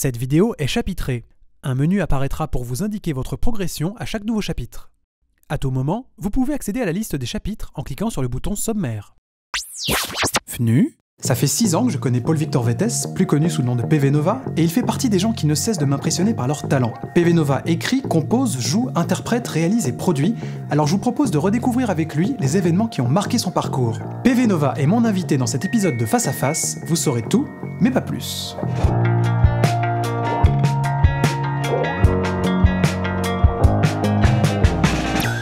Cette vidéo est chapitrée. Un menu apparaîtra pour vous indiquer votre progression à chaque nouveau chapitre. À tout moment, vous pouvez accéder à la liste des chapitres en cliquant sur le bouton Sommaire. FNU ça fait 6 ans que je connais Paul-Victor Vettes, plus connu sous le nom de PV Nova, et il fait partie des gens qui ne cessent de m'impressionner par leur talent. PV Nova écrit, compose, joue, interprète, réalise et produit, alors je vous propose de redécouvrir avec lui les événements qui ont marqué son parcours. PV Nova est mon invité dans cet épisode de Face à Face, vous saurez tout, mais pas plus.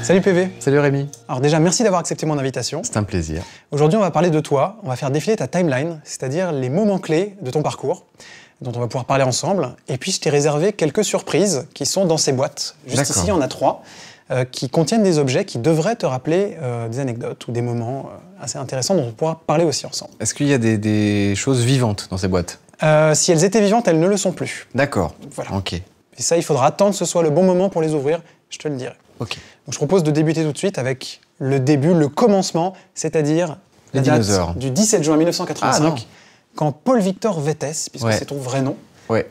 Salut PV. Salut Rémi. Alors déjà, merci d'avoir accepté mon invitation. C'est un plaisir. Aujourd'hui, on va parler de toi. On va faire défiler ta timeline, c'est-à-dire les moments clés de ton parcours dont on va pouvoir parler ensemble. Et puis, je t'ai réservé quelques surprises qui sont dans ces boîtes. Juste ici, en a trois euh, qui contiennent des objets qui devraient te rappeler euh, des anecdotes ou des moments euh, assez intéressants dont on pourra parler aussi ensemble. Est-ce qu'il y a des, choses vivantes dans ces boîtes Si elles étaient vivantes, elles ne le sont plus. D'accord. Voilà. Ok. Et ça, il faudra attendre que ce soit le bon moment pour les ouvrir, je te le dirai. Donc, je propose de débuter tout de suite avec le début, le commencement, c'est-à-dire la date du 17 juin 1985, ah, quand Paul Victor Vettès, puisque c'est ton vrai nom,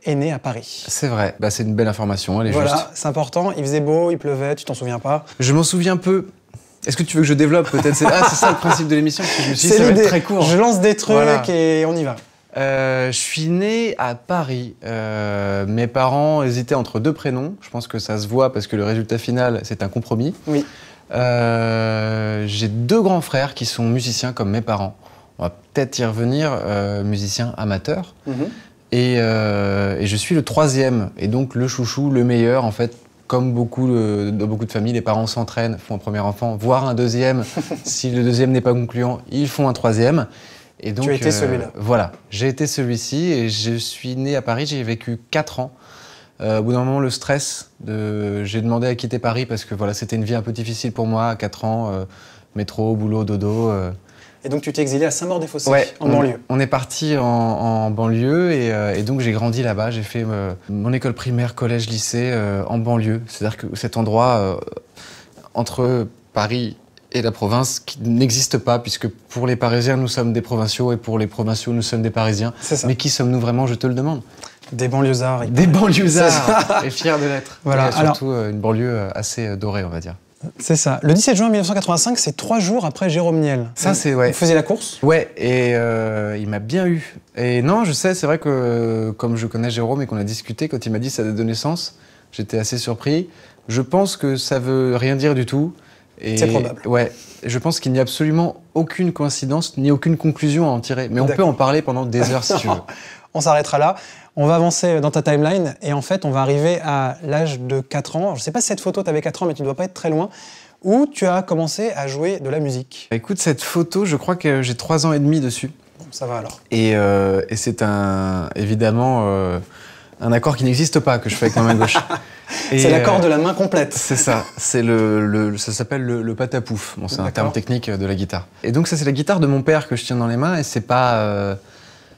est né à Paris. C'est vrai, bah, c'est une belle information, elle est voilà, c'est important, il faisait beau, il pleuvait, tu t'en souviens pas Je m'en souviens peu. Est-ce que tu veux que je développe peut-être Ah, c'est ça le principe de l'émission, C'est que je très court. Je lance des trucs et on y va. Euh, je suis né à Paris. Euh, mes parents hésitaient entre deux prénoms. Je pense que ça se voit parce que le résultat final, c'est un compromis. Euh, j'ai deux grands frères qui sont musiciens comme mes parents. On va peut-être y revenir, musiciens amateurs. Mhm. et, je suis le troisième, et donc le chouchou, le meilleur, en fait. Comme beaucoup dans beaucoup de familles, les parents s'entraînent, font un premier enfant, voire un deuxième. si le deuxième n'est pas concluant, ils font un troisième. Et donc, tu as été euh, celui-là. Voilà, j'ai été celui-ci et je suis né à Paris, j'ai vécu 4 ans. Euh, au bout d'un moment, le stress, de... j'ai demandé à quitter Paris parce que voilà, c'était une vie un peu difficile pour moi à 4 ans, euh, métro, boulot, dodo. Et donc tu t'es exilé à Saint-Maur-des-Fossés, en banlieue. On est parti en, banlieue et, et donc j'ai grandi là-bas. J'ai fait mon école primaire, collège, lycée en banlieue. C'est-à-dire que cet endroit entre Paris et la province qui n'existe pas, puisque pour les Parisiens, nous sommes des provinciaux, et pour les provinciaux, nous sommes des Parisiens. Mais qui sommes-nous vraiment, je te le demande Des banlieusards. Des banlieusards, et fiers de l'être. Voilà. surtout Alors... Euh, une banlieue euh, assez euh, dorée, on va dire. C'est ça. Le 17 juin 1985, c'est trois jours après Jérôme Niel. Ça, c'est ouais. Vous faisiez la course Ouais, et il m'a bien eu. Et non, je sais, c'est vrai que comme je connais Jérôme et qu'on a discuté, quand il m'a dit sa date de naissance, j'étais assez surpris. Je pense que ça veut rien dire du tout. C'est probable. Ouais, je pense qu'il n'y a absolument aucune coïncidence ni aucune conclusion à en tirer. Mais on peut en parler pendant des heures si tu veux. on s'arrêtera là. On va avancer dans ta timeline et en fait, on va arriver à l'âge de 4 ans. Je ne sais pas si cette photo, tu avais 4 ans, mais tu ne dois pas être très loin. Où tu as commencé à jouer de la musique bah, Écoute, cette photo, je crois que j'ai 3 ans et demi dessus. ça va alors. Et, euh, c'est un. Évidemment. Euh, un accord qui n'existe pas que je fais avec ma main gauche. c'est l'accord euh, de la main complète. C'est ça. C'est le, ça s'appelle le, patapouf. Bon, c'est un terme technique de la guitare. Et donc ça, c'est la guitare de mon père que je tiens dans les mains et c'est pas. Euh,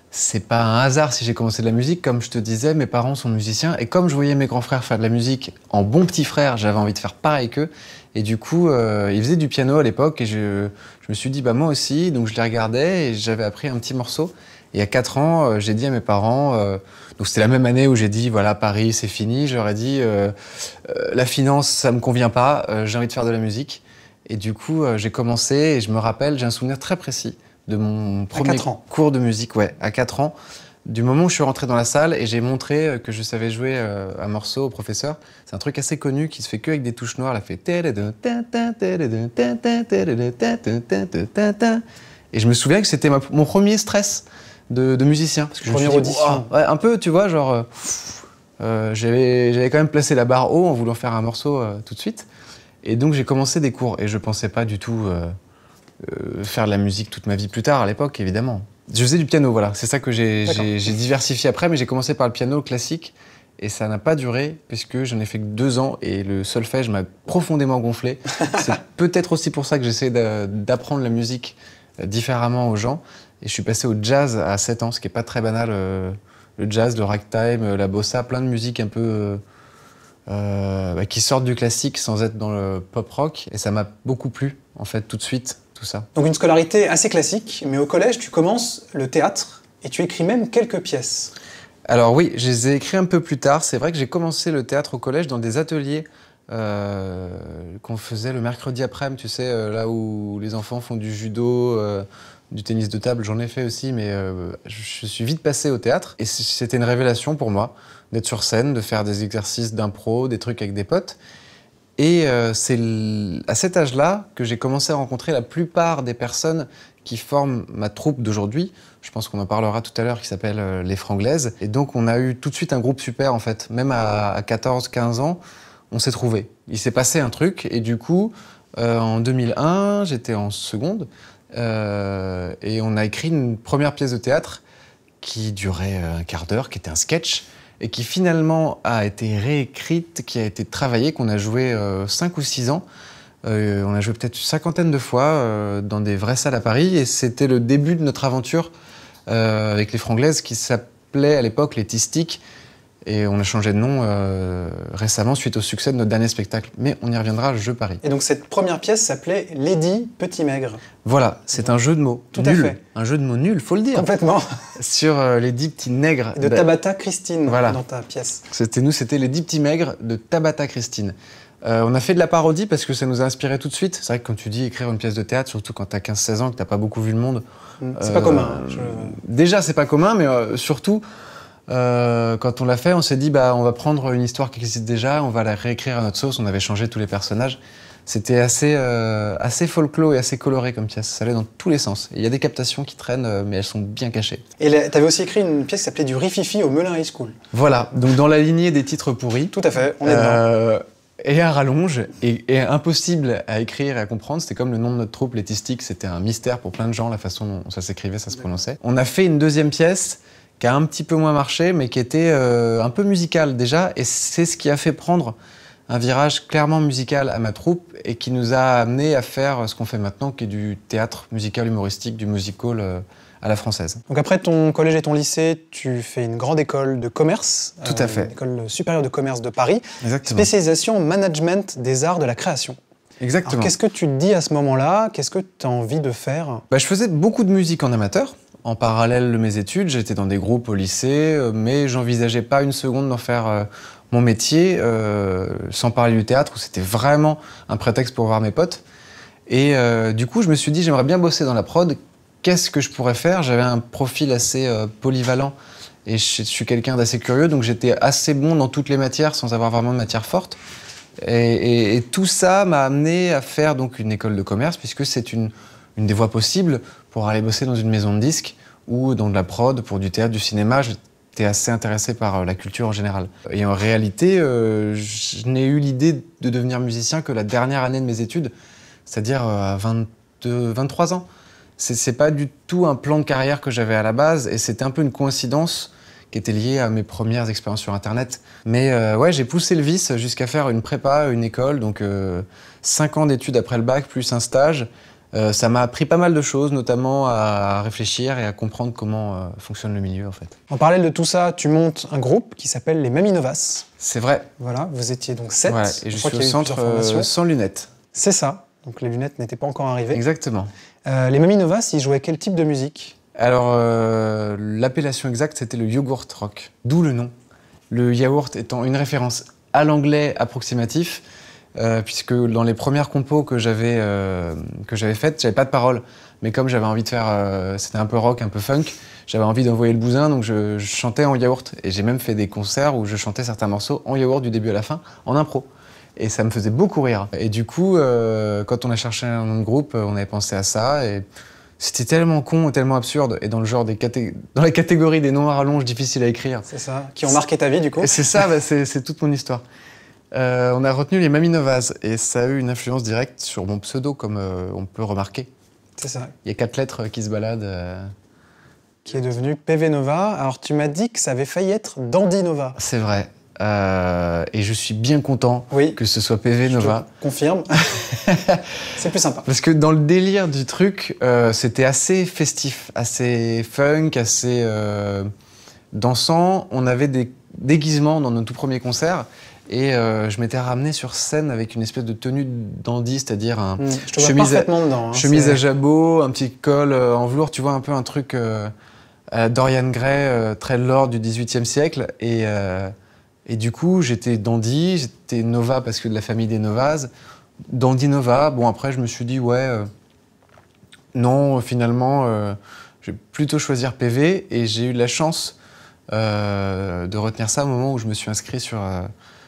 c'est pas un hasard si j'ai commencé de la musique. Comme je te disais, mes parents sont musiciens et comme je voyais mes grands frères faire de la musique en bon petit frère, j'avais envie de faire pareil qu'eux. Et du coup, euh, ils faisaient du piano à l'époque et je, je me suis dit, bah moi aussi. Donc je les regardais et j'avais appris un petit morceau il y a quatre ans, euh, j'ai dit à mes parents, euh, donc c'était la même année où j'ai dit, voilà, Paris, c'est fini, j'aurais dit, euh, la finance, ça me convient pas, j'ai envie de faire de la musique. Et du coup, j'ai commencé et je me rappelle, j'ai un souvenir très précis de mon premier cours de musique, ouais, à 4 ans. Du moment où je suis rentré dans la salle et j'ai montré que je savais jouer un morceau au professeur, c'est un truc assez connu qui se fait que avec des touches noires. La fait et je me souviens que c'était mon premier stress de, musicien. Parce que audition. un peu, tu vois, genre. Euh, euh, j'avais quand même placé la barre haut en voulant faire un morceau euh, tout de suite. Et donc j'ai commencé des cours et je pensais pas du tout faire de la musique toute ma vie plus tard à l'époque, évidemment. Je faisais du piano, voilà. C'est ça que j'ai diversifié après, mais j'ai commencé par le piano classique et ça n'a pas duré puisque j'en ai fait que deux ans et le solfège m'a profondément gonflé. C'est peut-être aussi pour ça que j'essaie d'apprendre la musique différemment aux gens. Et je suis passé au jazz à 7 ans, ce qui est pas très banal. Euh, le jazz, le ragtime, euh, la bossa, plein de musiques un peu euh, bah, qui sortent du classique sans être dans le pop rock. Et ça m'a beaucoup plu, en fait, tout de suite, tout ça. Donc une scolarité assez classique, mais au collège, tu commences le théâtre et tu écris même quelques pièces. Alors oui, je les ai écrits un peu plus tard. C'est vrai que j'ai commencé le théâtre au collège dans des ateliers qu'on faisait le mercredi après-midi, tu sais, là où les enfants font du judo, du tennis de table, j'en ai fait aussi, mais euh, je suis vite passé au théâtre. Et c'était une révélation pour moi d'être sur scène, de faire des exercices d'impro, des trucs avec des potes. Et euh, c'est à cet âge-là que j'ai commencé à rencontrer la plupart des personnes qui forment ma troupe d'aujourd'hui. Je pense qu'on en parlera tout à l'heure, qui s'appelle euh, Les Franglaises. Et donc on a eu tout de suite un groupe super en fait. Même à, 14-15 ans, on s'est trouvé. Il s'est passé un truc et du coup, en 2001, j'étais en seconde. Euh, et on a écrit une première pièce de théâtre qui durait euh, un quart d'heure, qui était un sketch, et qui finalement a été réécrite, qui a été travaillée, qu'on a joué euh, cinq ou six ans. on a joué peut-être une cinquantaine de fois dans des vraies salles à Paris et c'était le début de notre aventure avec les Franglaises qui s'appelaient à l'époque les Tistiques, et on a changé de nom euh, récemment suite au succès de notre dernier spectacle. Mais on y reviendra, je parie. Et donc cette première pièce s'appelait Lady Petit Maigre. Voilà, c'est un jeu de mots. Tout à fait. Un jeu de mots nul, faut le dire. Complètement. Sur Lady euh, les Maigre ». de Tabata Christine dans ta pièce. C'était nous, c'était Lady Petit Maigre » de Tabata Christine. Euh, on a fait de la parodie parce que ça nous a inspiré tout de suite. C'est vrai que quand tu dis écrire une pièce de théâtre, surtout quand tu as 15-16 ans, que t'as pas beaucoup vu le monde. Hmm, c'est pas commun. Déjà, c'est pas commun, mais surtout, euh, quand on l'a fait, on s'est dit bah on va prendre une histoire qui existe déjà, on va la réécrire à notre sauce. On avait changé tous les personnages. C'était assez euh, assez folklore et assez coloré comme pièce. Ça allait dans tous les sens. Il y a des captations qui traînent, euh, mais elles sont bien cachées. Et tu avais aussi écrit une pièce qui s'appelait du Rififi au Melun High School. Voilà. Donc dans la lignée des titres pourris. Tout à fait. On est euh, et à rallonge, et, impossible à écrire et à comprendre. C'était comme le nom de notre troupe, Létistique. c'était un mystère pour plein de gens, la façon dont ça s'écrivait, ça se prononçait. On a fait une deuxième pièce qui a un petit peu moins marché, mais qui était euh, un peu musical déjà. Et c'est ce qui a fait prendre un virage clairement musical à ma troupe et qui nous a amené à faire ce qu'on fait maintenant, qui est du théâtre musical humoristique, du musical euh, à la française. Donc après ton collège et ton lycée, tu fais une grande école de commerce. Tout à euh, fait. école supérieure de commerce de Paris. Exactement. Spécialisation management des arts de la création. Exactement. Qu'est-ce que tu te dis à ce moment-là Qu'est-ce que tu as envie de faire bah, Je faisais beaucoup de musique en amateur. En parallèle de mes études, j'étais dans des groupes au lycée, euh, mais j'envisageais pas une seconde d'en faire euh, mon métier, euh, sans parler du théâtre, où c'était vraiment un prétexte pour voir mes potes. Et du coup, je me suis dit, j'aimerais bien bosser dans la prod. Qu'est-ce que je pourrais faire J'avais un profil assez polyvalent et je suis quelqu'un d'assez curieux, donc j'étais assez bon dans toutes les matières sans avoir vraiment de matière forte. et tout ça m'a amené à faire donc une école de commerce, puisque c'est une une des voies possibles pour aller bosser dans une maison de disques ou dans de la prod, pour du théâtre, du cinéma. J'étais assez intéressé par euh, la culture en général. Et en réalité, euh, je n'ai eu l'idée de devenir musicien que la dernière année de mes études, c'est-à-dire euh, à 22, 23 ans. C'est pas du tout un plan de carrière que j'avais à la base, et c'était un peu une coïncidence qui était liée à mes premières expériences sur Internet. Mais ouais, j'ai poussé le vice jusqu'à faire une prépa, une école, donc cinq ans d'études après le bac, plus un stage, euh, ça m'a appris pas mal de choses, notamment à réfléchir et à comprendre comment euh, fonctionne le milieu en fait. En parallèle de tout ça, tu montes un groupe qui s'appelle les Maminovas. C'est vrai. Voilà, vous étiez donc sept. Ouais, et je, suis au centre euh, sans lunettes. C'est ça. Donc les lunettes n'étaient pas encore arrivées. Exactement. les Maminovas, ils jouaient quel type de musique Alors l'appellation exacte, c'était le yogurt rock, d'où le nom. Le yaourt étant une référence à l'anglais approximatif, euh, puisque dans les premières compos que j'avais euh, que j'avais faites, j'avais pas de paroles. Mais comme j'avais envie de faire, euh, c'était un peu rock, un peu funk, j'avais envie d'envoyer le bousin, donc je, chantais en yaourt. Et j'ai même fait des concerts où je chantais certains morceaux en yaourt du début à la fin, en impro. Et ça me faisait beaucoup rire. Et du coup, quand on a cherché un nom de groupe, on avait pensé à ça. Et c'était tellement con et tellement absurde. Et dans le genre des dans la catégorie des noms à rallonge difficiles à écrire. C'est ça. Qui ont marqué ta vie, du coup. C'est ça, bah, c'est toute mon histoire. Euh, on a retenu les Maminovas et ça a eu une influence directe sur mon pseudo, comme euh, on peut remarquer. C'est ça. Il y a quatre lettres qui se baladent. Euh. Qui est devenu PV Nova. Alors tu m'as dit que ça avait failli être Dandy Nova. C'est vrai. et je suis bien content que ce soit PV Nova. Je confirme. c'est plus sympa. Parce que dans le délire du truc, c'était assez festif, assez funk, assez dansant. On avait des déguisements dans nos tout premiers concerts. Et euh, je m'étais ramené sur scène avec une espèce de tenue dandy, c'est-à-dire un mm. chemise, à, hein, chemise à jabot, un petit col euh, en velours, tu vois, un peu un truc euh, Dorian Gray, très lord du XVIIIe siècle. Et, et du coup, j'étais dandy, j'étais Nova parce que de la famille des Novas. Dandy Nova, bon après je me suis dit, ouais, non, finalement, je vais plutôt choisir PV. Et j'ai eu la chance de retenir ça au moment où je me suis inscrit sur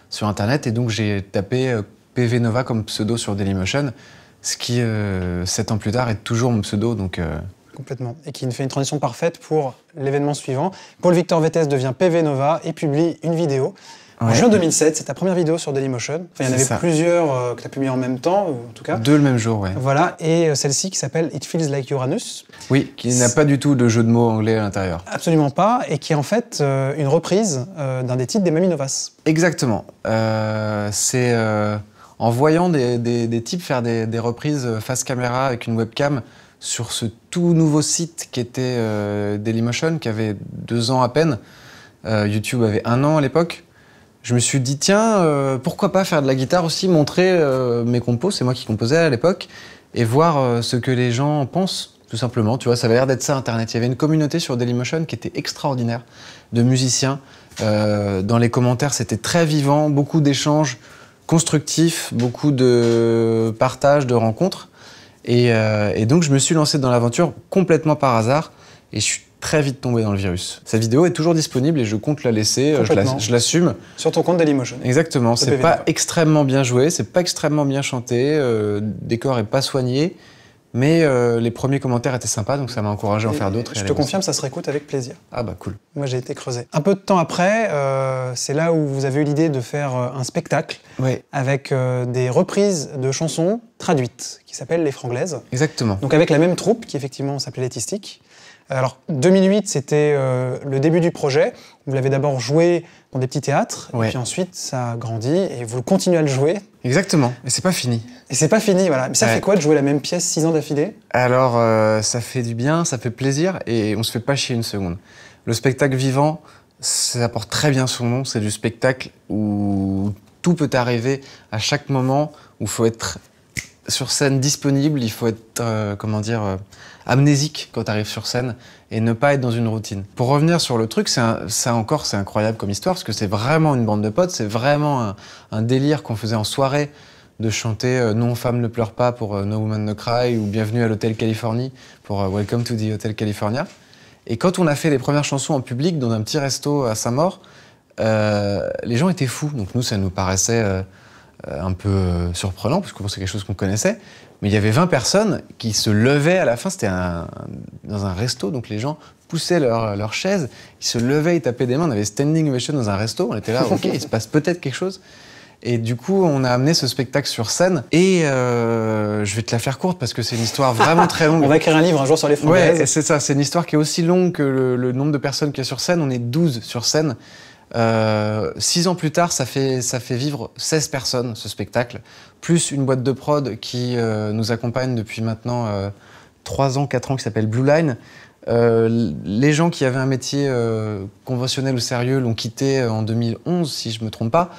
sur Internet. Et donc, j'ai tapé euh, PV Nova comme pseudo sur Dailymotion, ce qui, euh, sept ans plus tard, est toujours mon pseudo. Donc, euh, Complètement. Et qui fait une transition parfaite pour l'événement suivant. Paul Victor Vettes devient PV Nova et publie une vidéo en juin 2007, c'est ta première vidéo sur Dailymotion. il y en avait plusieurs euh, que tu as publiées en même temps, en tout cas. Deux le même jour, ouais. Voilà, et euh, celle-ci qui s'appelle It Feels Like Uranus. Oui, qui n'a pas du tout de jeu de mots anglais à l'intérieur. Absolument pas, et qui est en fait euh, une reprise d'un des titres des Mamie Novas. Exactement. c'est en voyant des, types faire des, des, reprises face caméra avec une webcam sur ce tout nouveau site qui était Dailymotion, qui avait deux ans à peine. YouTube avait un an à l'époque je me suis dit, tiens, euh, pourquoi pas faire de la guitare aussi, montrer euh, mes compos, c'est moi qui composais à l'époque, et voir euh, ce que les gens pensent, tout simplement. Tu vois, ça avait l'air d'être ça, Internet. Il y avait une communauté sur Dailymotion qui était extraordinaire, de musiciens. dans les commentaires, c'était très vivant, beaucoup d'échanges constructifs, beaucoup de partage de rencontres. Et, donc, je me suis lancé dans l'aventure complètement par hasard, et je très vite tombé dans le virus. Cette vidéo est toujours disponible et je compte la laisser, euh, je l'assume. Sur ton compte Dailymotion. Exactement, c'est pas extrêmement bien joué, c'est pas extrêmement bien chanté, euh, le décor est pas soigné, mais euh, les premiers commentaires étaient sympas, donc ça m'a encouragé à en faire d'autres. Je te confirme, ça se réécoute avec plaisir. Ah bah cool. Moi j'ai été creusé. Un peu de temps après, c'est là où vous avez eu l'idée de faire un spectacle avec des reprises de chansons traduites qui s'appellent Les Franglaises. Exactement. Donc avec la même troupe qui effectivement s'appelait Les alors 2008, c'était euh, le début du projet. Vous l'avez d'abord joué dans des petits théâtres, puis ensuite ça a grandi et vous continuez à le jouer. Exactement, et c'est pas fini. Et c'est pas fini, voilà. Mais ça fait quoi de jouer la même pièce six ans d'affilée Alors euh, ça fait du bien, ça fait plaisir et on se fait pas chier une seconde. Le spectacle vivant, ça porte très bien son nom, c'est du spectacle où tout peut arriver à chaque moment, où il faut être sur scène disponible, il faut être, euh, comment dire, amnésique quand tu arrives sur scène et ne pas être dans une routine. Pour revenir sur le truc, c'est ça encore, c'est incroyable comme histoire parce que c'est vraiment une bande de potes, c'est vraiment un, délire qu'on faisait en soirée de chanter euh, Non, femme ne pleure pas pour euh, No Woman No Cry ou Bienvenue à l'Hôtel Californie pour euh, Welcome to the Hotel California. Et quand on a fait les premières chansons en public dans un petit resto à Saint-Maur, les gens étaient fous. Donc nous, ça nous paraissait un peu surprenant parce que c'est quelque chose qu'on connaissait mais il y avait 20 personnes qui se levaient à la fin. C'était dans un resto, donc les gens poussaient leurs leurs chaise, ils se levaient, ils tapaient des mains. On avait standing ovation dans un resto. On était là, ok, il se passe peut-être quelque chose. Et du coup, on a amené ce spectacle sur scène. Et euh, je vais te la faire courte parce que c'est une histoire vraiment très longue. on va écrire un livre un jour sur les Français. Ouais, c'est ça. C'est une histoire qui est aussi longue que le, le nombre de personnes qu'il y a sur scène. On est 12 sur scène. Euh, six ans plus tard, ça fait, vivre 16 personnes ce spectacle, plus une boîte de prod qui euh, nous accompagne depuis maintenant euh, trois 3 ans, 4 ans, qui s'appelle Blue Line. les gens qui avaient un métier conventionnel ou sérieux l'ont quitté en 2011, si je ne me trompe pas.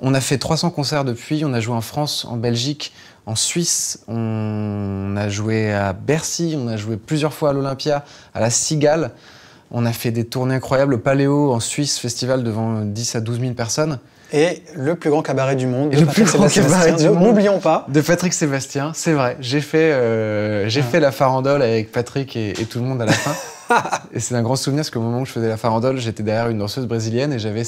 On a fait 300 concerts depuis, on a joué en France, en Belgique, en Suisse, on a joué à Bercy, on a joué plusieurs fois à l'Olympia, à la Cigale. On a fait des tournées incroyables. au Paléo en Suisse, festival devant 10 euh, à 12 000 personnes. Et le plus grand cabaret du monde. le plus grand cabaret N'oublions pas. De Patrick Sébastien, c'est vrai. J'ai fait, euh, la farandole avec Patrick et, tout le monde à la fin. et c'est un grand souvenir parce qu'au moment où je faisais la farandole, j'étais derrière une danseuse brésilienne et j'avais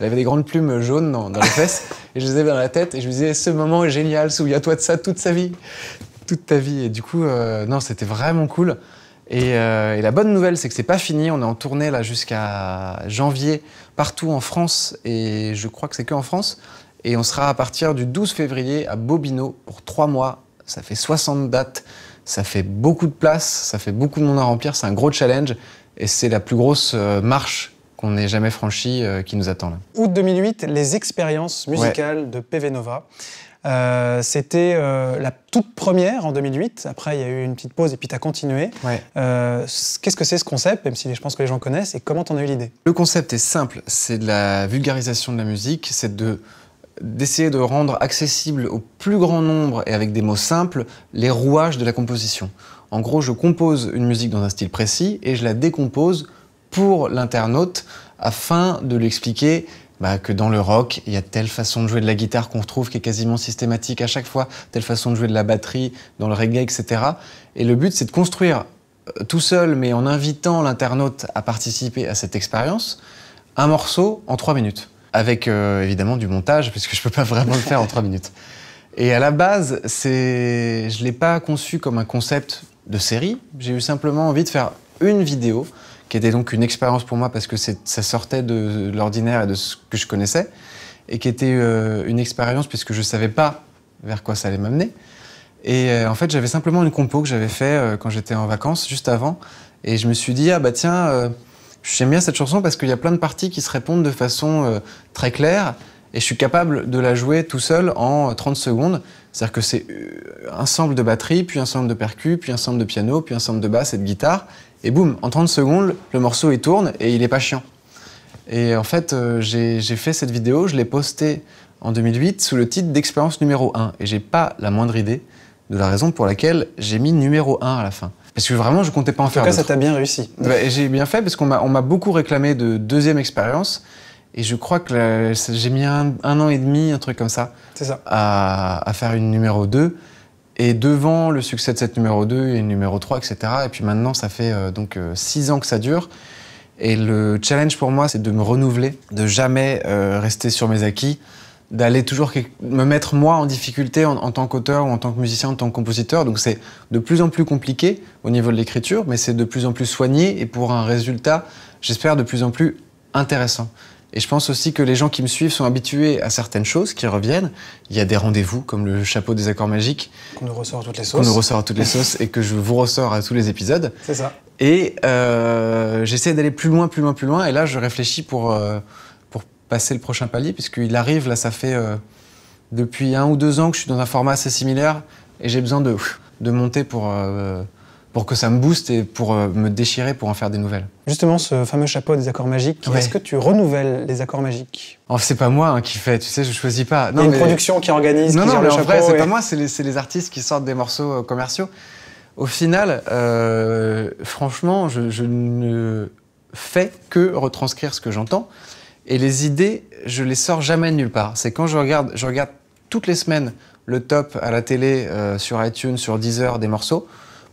elle des grandes plumes jaunes dans, dans les fesses et je les avais dans la tête et je me disais ce moment est génial, souviens-toi de ça toute sa vie, toute ta vie. Et du coup, euh, non, c'était vraiment cool. Euh, et, la bonne nouvelle, c'est que c'est pas fini. On est en tournée là jusqu'à janvier partout en France et je crois que c'est que en France. Et on sera à partir du 12 février à Bobino pour trois mois. Ça fait 60 dates, ça fait beaucoup de place, ça fait beaucoup de monde à remplir. C'est un gros challenge et c'est la plus grosse euh, marche qu'on ait jamais franchie euh, qui nous attend là. Août 2008, les expériences musicales de PV Nova. Euh, c'était euh, la toute première en 2008. Après, il y a eu une petite pause et puis tu as continué. Euh, qu'est-ce que c'est ce concept, même si je pense que les gens connaissent, et comment t'en as eu l'idée Le concept est simple. C'est de la vulgarisation de la musique. C'est d'essayer de rendre accessible au plus grand nombre et avec des mots simples les rouages de la composition. En gros, je compose une musique dans un style précis et je la décompose pour l'internaute afin de l'expliquer. Bah, que dans le rock, il y a telle façon de jouer de la guitare qu'on retrouve qui est quasiment systématique à chaque fois, telle façon de jouer de la batterie, dans le reggae, etc. Et le but, c'est de construire euh, tout seul, mais en invitant l'internaute à participer à cette expérience, un morceau en trois minutes. Avec euh, évidemment du montage, puisque je ne peux pas vraiment le faire en trois minutes. Et à la base, je je l'ai pas conçu comme un concept de série. J'ai eu simplement envie de faire une vidéo qui était donc une expérience pour moi parce que ça sortait de, l'ordinaire et de ce que je connaissais, et qui était euh, une expérience puisque je ne savais pas vers quoi ça allait m'amener. Et euh, en fait, j'avais simplement une compo que j'avais fait euh, quand j'étais en vacances, juste avant, et je me suis dit, ah bah tiens, j'aime bien cette chanson parce qu'il y a plein de parties qui se répondent de façon très claire, et je suis capable de la jouer tout seul en 30 secondes. C'est-à-dire que c'est un sample de batterie, puis un sample de percus, puis un sample de piano, puis un sample de basse et de guitare, et boum, en 30 secondes, le morceau il tourne et il est pas chiant. Et en fait, euh, j'ai fait cette vidéo, je l'ai postée en 2008 sous le titre d'expérience numéro 1. Et j'ai pas la moindre idée de la raison pour laquelle j'ai mis numéro 1 à la fin. Parce que vraiment, je comptais pas en, faire faire. En tout cas, ça t'a bien réussi. Bah, j'ai bien fait parce qu'on m'a beaucoup réclamé de deuxième expérience. Et je crois que j'ai mis un, an et demi, un truc comme ça, À, à faire une numéro 2. Et devant le succès de cette numéro 2 et numéro 3, etc. Et puis maintenant, ça fait euh, donc 6 euh, ans que ça dure. Et le challenge pour moi, c'est de me renouveler, de jamais euh, rester sur mes acquis, d'aller toujours me mettre moi en difficulté en, en tant qu'auteur ou en tant que musicien, en tant que compositeur. Donc c'est de plus en plus compliqué au niveau de l'écriture, mais c'est de plus en plus soigné et pour un résultat, j'espère, de plus en plus intéressant. Et je pense aussi que les gens qui me suivent sont habitués à certaines choses qui reviennent. Il y a des rendez-vous comme le chapeau des accords magiques. Qu'on nous ressort à toutes les sauces. Qu'on nous ressort à toutes les sauces et que je vous ressors à tous les épisodes. C'est ça. Et euh, j'essaie d'aller plus loin, plus loin, plus loin. Et là, je réfléchis pour, euh, pour passer le prochain palier, puisqu'il arrive, là, ça fait euh, depuis un ou deux ans que je suis dans un format assez similaire et j'ai besoin de, de monter pour pour que ça me booste et pour euh, me déchirer pour en faire des nouvelles. Justement, ce fameux chapeau des accords magiques, est-ce que tu renouvelles les accords magiques oh, C'est pas moi hein, qui qui fait, tu sais, je choisis pas. Non, Il y une production qui organise, non, non, le chapeau, c'est pas moi, c'est les, artistes qui sortent des morceaux euh, commerciaux. Au final, euh, franchement, je, ne fais que retranscrire ce que j'entends. Et les idées, je les sors jamais nulle part. C'est quand je regarde, je regarde toutes les semaines le top à la télé, sur iTunes, sur Deezer, des morceaux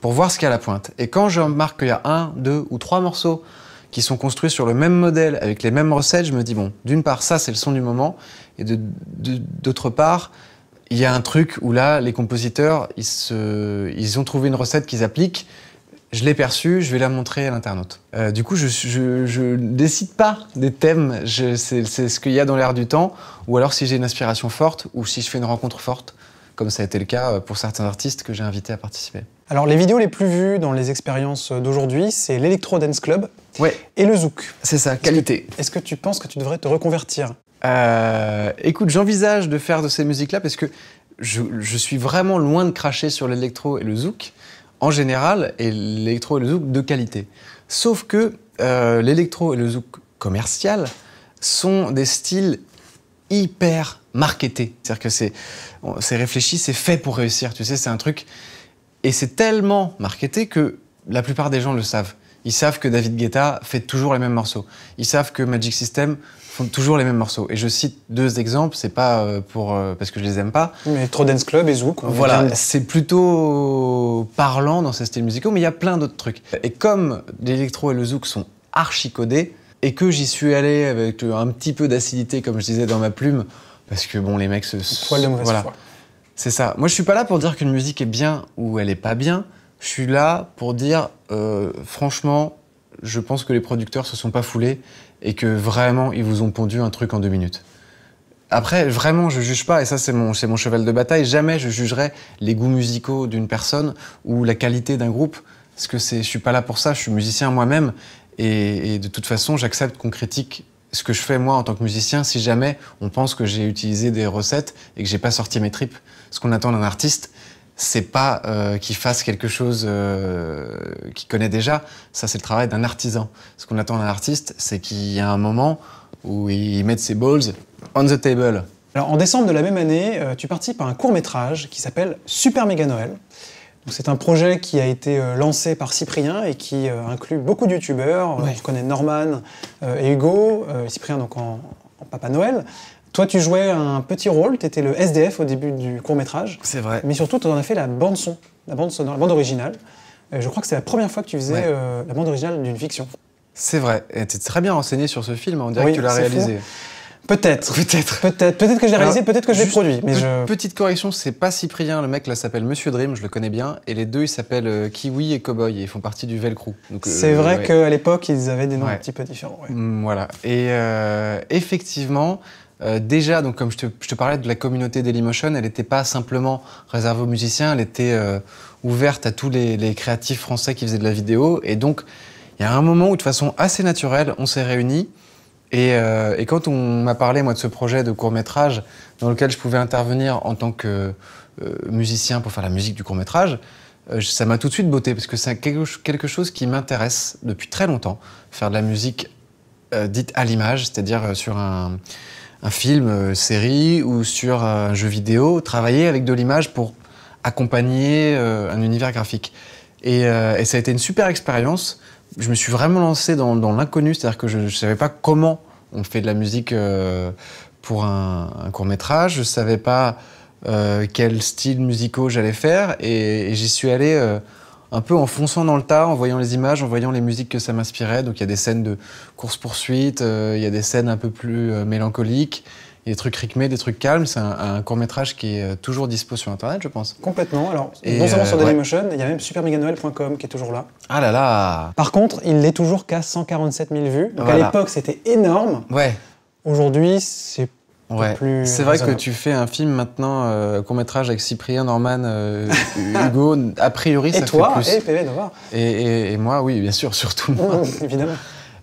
pour voir ce qu'il y a à la pointe. Et quand je remarque qu'il y a un, deux ou trois morceaux qui sont construits sur le même modèle, avec les mêmes recettes, je me dis, bon, d'une part, ça, c'est le son du moment, et d'autre part, il y a un truc où là, les compositeurs, ils, ils ont trouvé une recette qu'ils appliquent, je l'ai perçue, je vais la montrer à l'internaute. Euh, du coup, je, je, je, décide pas des thèmes, c'est ce qu'il y a dans l'air du temps, ou alors si j'ai une inspiration forte, ou si je fais une rencontre forte, comme ça a été le cas euh, pour certains artistes que j'ai invités à participer. Alors les vidéos les plus vues dans les expériences d'aujourd'hui, c'est l'Electro Dance Club et le Zouk. C'est ça, qualité. Est-ce que, tu penses que tu devrais te reconvertir euh, Écoute, j'envisage de faire de ces musiques-là parce que je, suis vraiment loin de cracher sur l'Electro et le Zouk en général et l'Electro et le Zouk de qualité. Sauf que euh, l'Electro et le Zouk commercial sont des styles hyper marketé. C'est-à-dire que c'est, réfléchi, c'est fait pour réussir. Tu sais, c'est un truc. Et c'est tellement marketé que la plupart des gens le savent. Ils savent que David Guetta fait toujours les mêmes morceaux. Ils savent que Magic System font toujours les mêmes morceaux. Et je cite deux exemples, c'est pas euh, pour euh, parce que je les aime pas. Mais Trop Dance Club et Zouk. Voilà, c'est plutôt parlant dans ces styles musicaux, mais il y a plein d'autres trucs. Et comme l'électro et le zouk sont archi codés, et que j'y suis allé avec euh, un petit peu d'acidité, comme je disais dans ma plume, parce que bon, les mecs se. voilà. C'est ça. Moi, je suis pas là pour dire qu'une musique est bien ou elle est pas bien. Je suis là pour dire, euh, franchement, je pense que les producteurs se sont pas foulés et que vraiment, ils vous ont pondu un truc en deux minutes. Après, vraiment, je juge pas, et ça, c'est mon, cheval de bataille. Jamais je jugerai les goûts musicaux d'une personne ou la qualité d'un groupe parce que c'est, je suis pas là pour ça, je suis musicien moi-même, et, de toute façon, j'accepte qu'on critique ce que je fais moi en tant que musicien si jamais on pense que j'ai utilisé des recettes et que j'ai pas sorti mes tripes. Ce qu'on attend d'un artiste, c'est pas euh, qu'il fasse quelque chose euh, qu'il connaît déjà. Ça, c'est le travail d'un artisan. Ce qu'on attend d'un artiste, c'est qu'il y a un moment où il mette ses balls on the table. Alors, en décembre de la même année, euh, tu participes à un court métrage qui s'appelle Super Méga Noël. C'est un projet qui a été euh, lancé par Cyprien et qui euh, inclut beaucoup de youtubeurs. Je euh, connais Norman et Hugo, Cyprien donc en, Papa Noël. Toi, tu jouais un petit rôle, tu étais le SDF au début du court-métrage. C'est vrai. Mais surtout, tu en as fait la bande-son, la bande sonore, la bande originale. je crois que c'est la première fois que tu faisais la bande originale d'une fiction. C'est vrai. Et tu es très bien renseigné sur ce film, hein. on dirait que tu l'as réalisé. Peut-être. Peut-être. Peut-être. que je réalisé, peut-être que je l'ai produit. Mais je... Petite correction, c'est pas Cyprien. Le mec là s'appelle Monsieur Dream, je le connais bien. Et les deux, ils s'appellent euh, Kiwi et Cowboy. Et ils font partie du Velcro. C'est euh, vrai qu'à l'époque, ils avaient des noms un petit peu différents. Mm, voilà. Et euh, effectivement. déjà, donc comme je te, parlais de la communauté Dailymotion, elle n'était pas simplement réservée aux musiciens, elle était ouverte à tous les, les, créatifs français qui faisaient de la vidéo. Et donc, il y a un moment où, de façon assez naturelle, on s'est réunis. Euh, et, quand on m'a parlé, moi, de ce projet de court-métrage dans lequel je pouvais intervenir en tant que euh, musicien pour faire la musique du court-métrage, euh, ça m'a tout de suite botté parce que c'est quelque chose qui m'intéresse depuis très longtemps. Faire de la musique dite à l'image, c'est-à-dire sur un, film, série ou sur un jeu vidéo, travailler avec de l'image pour accompagner un univers graphique. et, ça a été une super expérience je me suis vraiment lancé dans, l'inconnu, c'est-à-dire que je ne savais pas comment on fait de la musique euh, pour un, court métrage, je ne savais pas euh, quel style musicaux j'allais faire, et, j'y suis allé euh, un peu en fonçant dans le tas, en voyant les images, en voyant les musiques que ça m'inspirait. Donc il y a des scènes de course-poursuite, euh, il y a des scènes un peu plus mélancoliques, des trucs rythmés, des trucs calmes. C'est un, court-métrage qui est euh, toujours dispo sur Internet, je pense. Complètement. Alors, et euh, sur Dailymotion, il y a même supermeganoël.com qui est toujours là. Ah là là Par contre, il n'est toujours qu'à 147 000 vues. Donc à l'époque, c'était énorme. Ouais. Aujourd'hui, c'est plus... C'est vrai que tu fais un film maintenant, euh, court-métrage avec Cyprien, Norman, Hugo, a priori, c'est ça toi, fait plus. Et toi, et moi, oui, bien sûr, surtout moi. évidemment.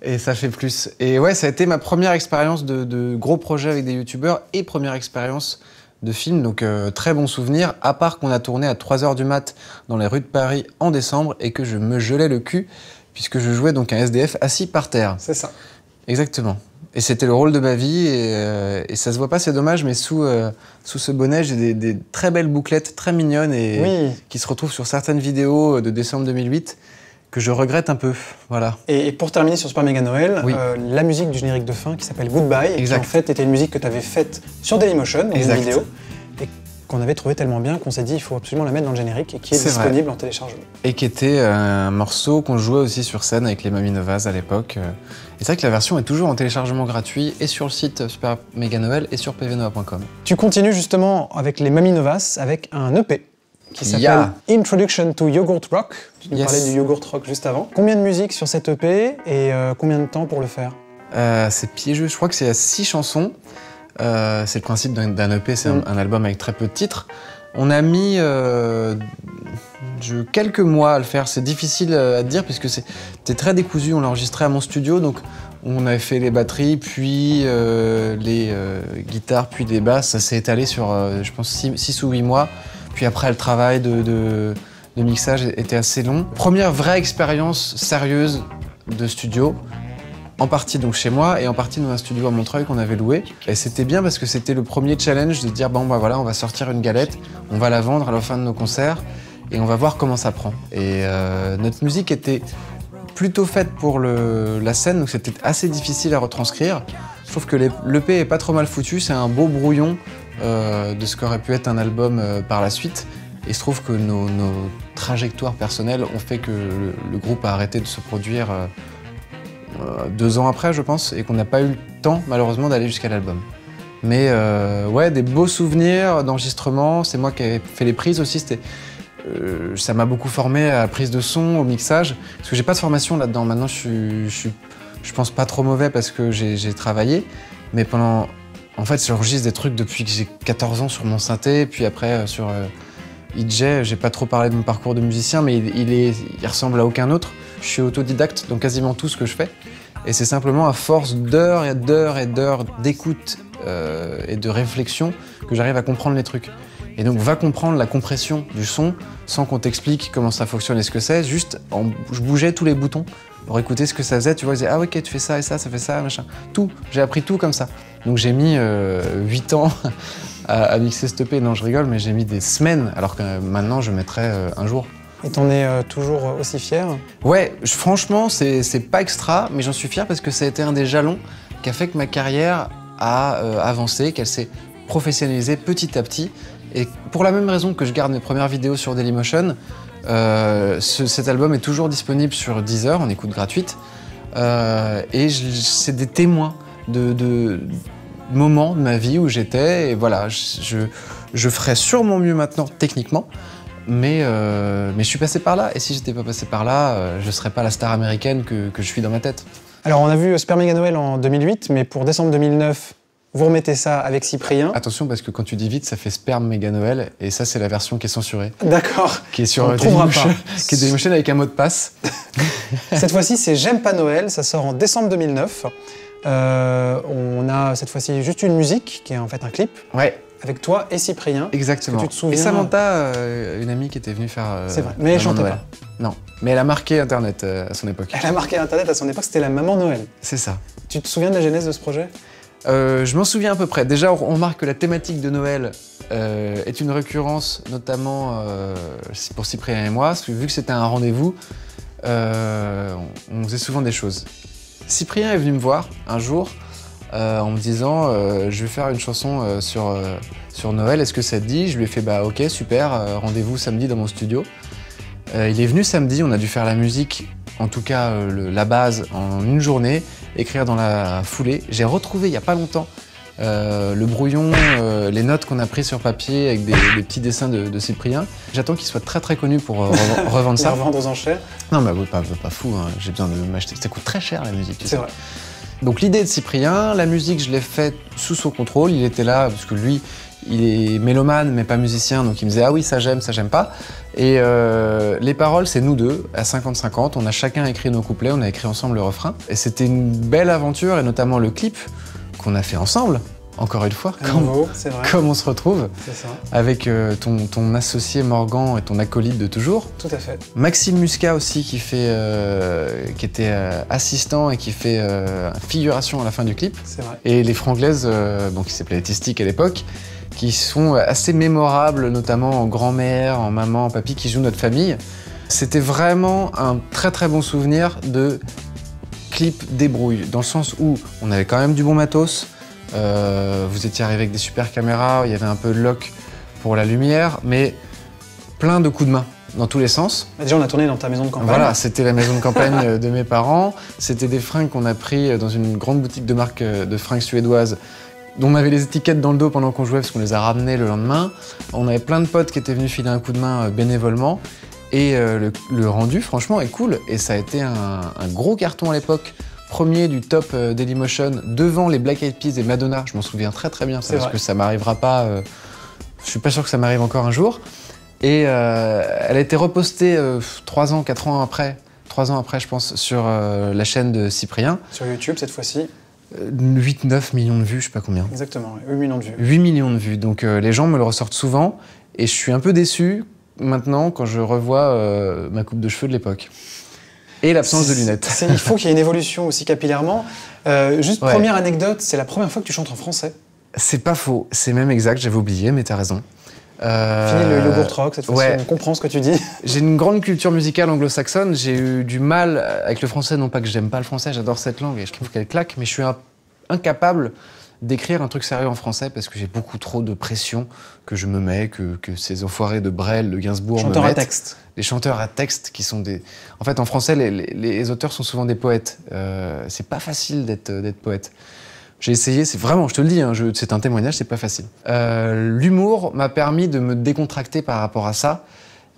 Et ça fait plus. Et ouais, ça a été ma première expérience de, gros projet avec des youtubeurs et première expérience de film. Donc euh, très bon souvenir, à part qu'on a tourné à 3h du mat dans les rues de Paris en décembre et que je me gelais le cul puisque je jouais donc un SDF assis par terre. C'est ça. Exactement. Et c'était le rôle de ma vie et, euh, ça se voit pas, c'est dommage, mais sous, euh, sous ce bonnet, j'ai des, très belles bouclettes très mignonnes et qui se retrouvent sur certaines vidéos de décembre 2008 que je regrette un peu. Voilà. Et pour terminer sur Super Mega Noël, euh, la musique du générique de fin qui s'appelle Goodbye, qui en fait était une musique que tu avais faite sur Dailymotion, dans une vidéo, et qu'on avait trouvé tellement bien qu'on s'est dit il faut absolument la mettre dans le générique et qui est, disponible en téléchargement. Et qui était un morceau qu'on jouait aussi sur scène avec les Mamie Novas à l'époque. Euh. Et c'est vrai que la version est toujours en téléchargement gratuit et sur le site Super Mega Noël et sur pvnova.com. Tu continues justement avec les Mamie Novas avec un EP qui s'appelle Introduction to Yogurt Rock. Tu nous parlais du Yogurt Rock juste avant. Combien de musique sur cette EP et euh, combien de temps pour le faire euh, C'est piégeux, je crois que c'est à 6 chansons. Euh, c'est le principe d'un EP, c'est mm. un, album avec très peu de titres. On a mis quelques mois à le faire, c'est difficile à dire puisque c'était très décousu, on l'a enregistré à mon studio, donc on avait fait les batteries, puis les guitares, puis des basses, ça s'est étalé sur je pense 6 ou 8 mois. Puis après, le travail de, mixage était assez long. Première vraie expérience sérieuse de studio, en partie donc chez moi et en partie dans un studio à Montreuil qu'on avait loué. Et c'était bien parce que c'était le premier challenge de dire bon bah voilà, on va sortir une galette, on va la vendre à la fin de nos concerts et on va voir comment ça prend. Et euh, notre musique était plutôt faite pour le, la scène, donc c'était assez difficile à retranscrire. Sauf trouve que l'EP est pas trop mal foutu, c'est un beau brouillon euh, de ce qu'aurait pu être un album euh, par la suite. Et il se trouve que nos, trajectoires personnelles ont fait que le, groupe a arrêté de se produire euh, deux ans après, je pense, et qu'on n'a pas eu le temps, malheureusement, d'aller jusqu'à l'album. Mais ouais, des beaux souvenirs d'enregistrement. C'est moi qui ai fait les prises aussi. ça m'a beaucoup formé à la prise de son, au mixage. Parce que j'ai pas de formation là-dedans. Maintenant, je, suis, pense pas trop mauvais parce que j'ai travaillé. Mais pendant en fait, j'enregistre des trucs depuis que j'ai 14 ans sur mon synthé, puis après euh, sur euh, IJ, j'ai pas trop parlé de mon parcours de musicien, mais il, ressemble à aucun autre. Je suis autodidacte dans quasiment tout ce que je fais. Et c'est simplement à force d'heures et d'heures et d'heures d'écoute euh, et de réflexion que j'arrive à comprendre les trucs. Et donc va comprendre la compression du son sans qu'on t'explique comment ça fonctionne et ce que c'est. Juste, en, je bougeais tous les boutons pour écouter ce que ça faisait. Tu vois, je disais, ah ok, tu fais ça et ça, ça fait ça, machin. Tout, j'ai appris tout comme ça. Donc j'ai mis 8 euh, ans à, mixer ce Non, je rigole, mais j'ai mis des semaines, alors que maintenant je mettrais euh, un jour. Et t'en es euh, toujours aussi fier Ouais, franchement, c'est pas extra, mais j'en suis fier parce que ça a été un des jalons qui a fait que ma carrière a avancé, qu'elle s'est professionnalisée petit à petit. Et pour la même raison que je garde mes premières vidéos sur Dailymotion, cet album est toujours disponible sur Deezer en écoute gratuite. et c'est des témoins de, moments de ma vie où j'étais. Et voilà, je, je, ferais sûrement mieux maintenant techniquement, mais, euh, mais je suis passé par là. Et si j'étais pas passé par là, euh, je serais pas la star américaine que, je suis dans ma tête. Alors, on a vu Sperming Noël en 2008, mais pour décembre 2009, vous remettez ça avec Cyprien. Attention, parce que quand tu dis vite, ça fait sperméga Noël, et ça, c'est la version qui est censurée. D'accord. Qui est sur qui est Dailymotion avec un mot de passe. Cette fois-ci, c'est J'aime pas Noël, ça sort en décembre 2009. Euh, on a cette fois-ci juste une musique qui est en fait un clip. Avec toi et Cyprien. Exactement. Et Samantha, euh, une amie qui était venue faire. Euh, c'est vrai. Mais elle chantait pas. Non. Mais elle a marqué Internet à son époque. Elle a marqué Internet à son époque. C'était la maman Noël. C'est ça. Tu te souviens de la genèse de ce projet Je m'en souviens à peu près. Déjà, on remarque que la thématique de Noël est une récurrence, notamment pour Cyprien et moi, vu que c'était un rendez-vous, on faisait souvent des choses. Cyprien est venu me voir un jour euh, en me disant euh, je vais faire une chanson euh, sur, sur Noël, est-ce que ça te dit Je lui ai fait bah ok super, rendez-vous samedi dans mon studio. il est venu samedi, on a dû faire la musique, en tout cas la base, en une journée, écrire dans la foulée. J'ai retrouvé il n'y a pas longtemps euh, le brouillon, euh, les notes qu'on a prises sur papier avec des, petits dessins de, Cyprien. J'attends qu'il soit très très connu pour euh, revendre ça. Revendre aux enchères Non, mais bah, pas, pas, fou, hein. j'ai besoin de m'acheter. Ça coûte très cher la musique. C'est vrai. Donc l'idée de Cyprien, la musique, je l'ai faite sous son contrôle. Il était là parce que lui, il est mélomane mais pas musicien, donc il me disait ah oui ça j'aime, ça j'aime pas. Et les paroles c'est nous deux, à 50-50, on a chacun écrit nos couplets, on a écrit ensemble le refrain. Et c'était une belle aventure et notamment le clip qu'on a fait ensemble, encore une fois, ah, comme, on se retrouve, avec euh, ton, associé Morgan et ton acolyte de toujours. Tout à fait. Maxime Muscat aussi, qui, fait, euh, qui était euh, assistant et qui fait figuration à la fin du clip. C'est vrai. Et les franglaises, bon, qui s'appelaient Tistique à l'époque, qui sont assez mémorables, notamment en grand-mère, en maman, en papy, qui jouent notre famille. C'était vraiment un très très bon souvenir de clip débrouille, dans le sens où on avait quand même du bon matos, euh, vous étiez arrivé avec des super caméras, il y avait un peu de lock pour la lumière, mais plein de coups de main dans tous les sens. Ah, déjà, on a tourné dans ta maison de campagne. Voilà, c'était la maison de campagne euh, de mes parents. C'était des fringues qu'on a pris euh, dans une grande boutique de marque de fringues suédoises dont on avait les étiquettes dans le dos pendant qu'on jouait parce qu'on les a ramenés le lendemain. On avait plein de potes qui étaient venus filer un coup de main bénévolement. Et euh, le, rendu, franchement, est cool. Et ça a été un, gros carton à l'époque. Premier du top euh, Dailymotion devant les Black Eyed Peas et Madonna. Je m'en souviens très très bien. parce que ça m'arrivera pas. Euh, je suis pas sûr que ça m'arrive encore un jour. Et elle a été repostée 3 ans, 4 ans après. 3 ans après, je pense, sur la chaîne de Cyprien. Sur YouTube cette fois-ci 8-9 millions de vues, je sais pas combien. Exactement, 8 millions de vues. 8 millions de vues. Donc les gens me le ressortent souvent et je suis un peu déçu maintenant quand je revois euh, ma coupe de cheveux de l'époque. Et l'absence de lunettes. il faut qu'il y ait une évolution aussi capillairement. Euh, juste première anecdote, c'est la première fois que tu chantes en français. C'est pas faux, c'est même exact, j'avais oublié, mais t'as raison. Euh, Fini le yogourt rock, cette fois-ci, on comprend ce que tu dis. J'ai une grande culture musicale anglo-saxonne, j'ai eu du mal avec le français, non pas que j'aime pas le français, j'adore cette langue et je trouve qu'elle claque, mais je suis incapable d'écrire un truc sérieux en français parce que j'ai beaucoup trop de pression que je me mets, que, que ces enfoirés de Brel, de Gainsbourg chanteurs me mettent. à texte. Les chanteurs à texte qui sont des. En fait, en français, les, auteurs sont souvent des poètes. Euh, c'est pas facile euh, d'être poète. J'ai essayé, c'est vraiment, je te le dis, hein, c'est un témoignage, c'est pas facile. Euh, l'humour m'a permis de me décontracter par rapport à ça.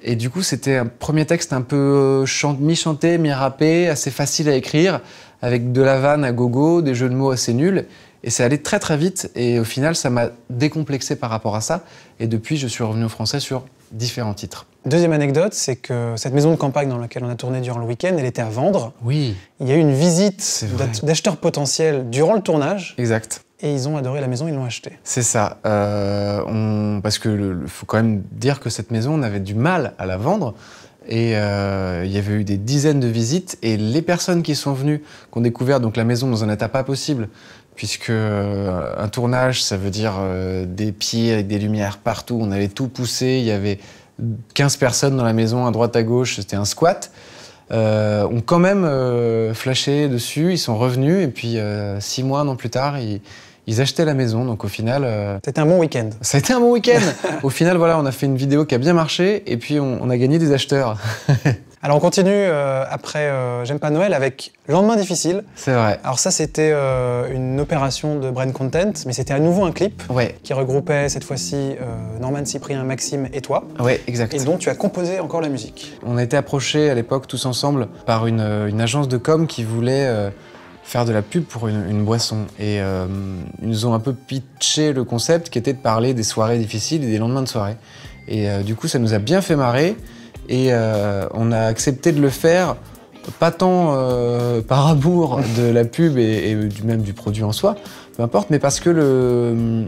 Et du coup, c'était un premier texte un peu mi-chanté, mi rapé assez facile à écrire, avec de la vanne à gogo, des jeux de mots assez nuls. Et c'est allé très très vite et au final, ça m'a décomplexé par rapport à ça. Et depuis, je suis revenu au français sur différents titres. Deuxième anecdote, c'est que cette maison de campagne dans laquelle on a tourné durant le week-end, elle était à vendre. Oui. Il y a eu une visite d'acheteurs potentiels durant le tournage. Exact. Et ils ont adoré la maison, ils l'ont achetée. C'est ça. Euh, parce qu'il faut quand même dire que cette maison, on avait du mal à la vendre. Et euh, il y avait eu des dizaines de visites. Et les personnes qui sont venues, qui ont découvert donc la maison dans un état pas possible, puisque euh, un tournage, ça veut dire euh, des pieds avec des lumières partout. On avait tout poussé. Il y avait 15 personnes dans la maison, à droite, à gauche. C'était un squat. On euh, ont quand même flashé dessus. Ils sont revenus. Et puis, six mois, un an plus tard, ils ils achetaient la maison, donc au final. Euh, c'était un bon week-end. C'était un bon week-end. au final, voilà, on a fait une vidéo qui a bien marché et puis on, a gagné des acheteurs. Alors on continue euh, après euh, J'aime pas Noël avec Lendemain difficile. C'est vrai. Alors ça c'était une opération de Brain content, mais c'était à nouveau un clip qui regroupait cette fois-ci Norman, Cyprien, Maxime et toi. Oui, exact. Et dont tu as composé encore la musique. On a été approchés à l'époque tous ensemble par une agence de com qui voulait faire de la pub pour une, boisson. Et euh, ils nous ont un peu pitché le concept qui était de parler des soirées difficiles et des lendemains de soirée. Et euh, du coup, ça nous a bien fait marrer et euh, on a accepté de le faire pas tant par amour de la pub et, et, même du produit en soi, peu importe, mais parce que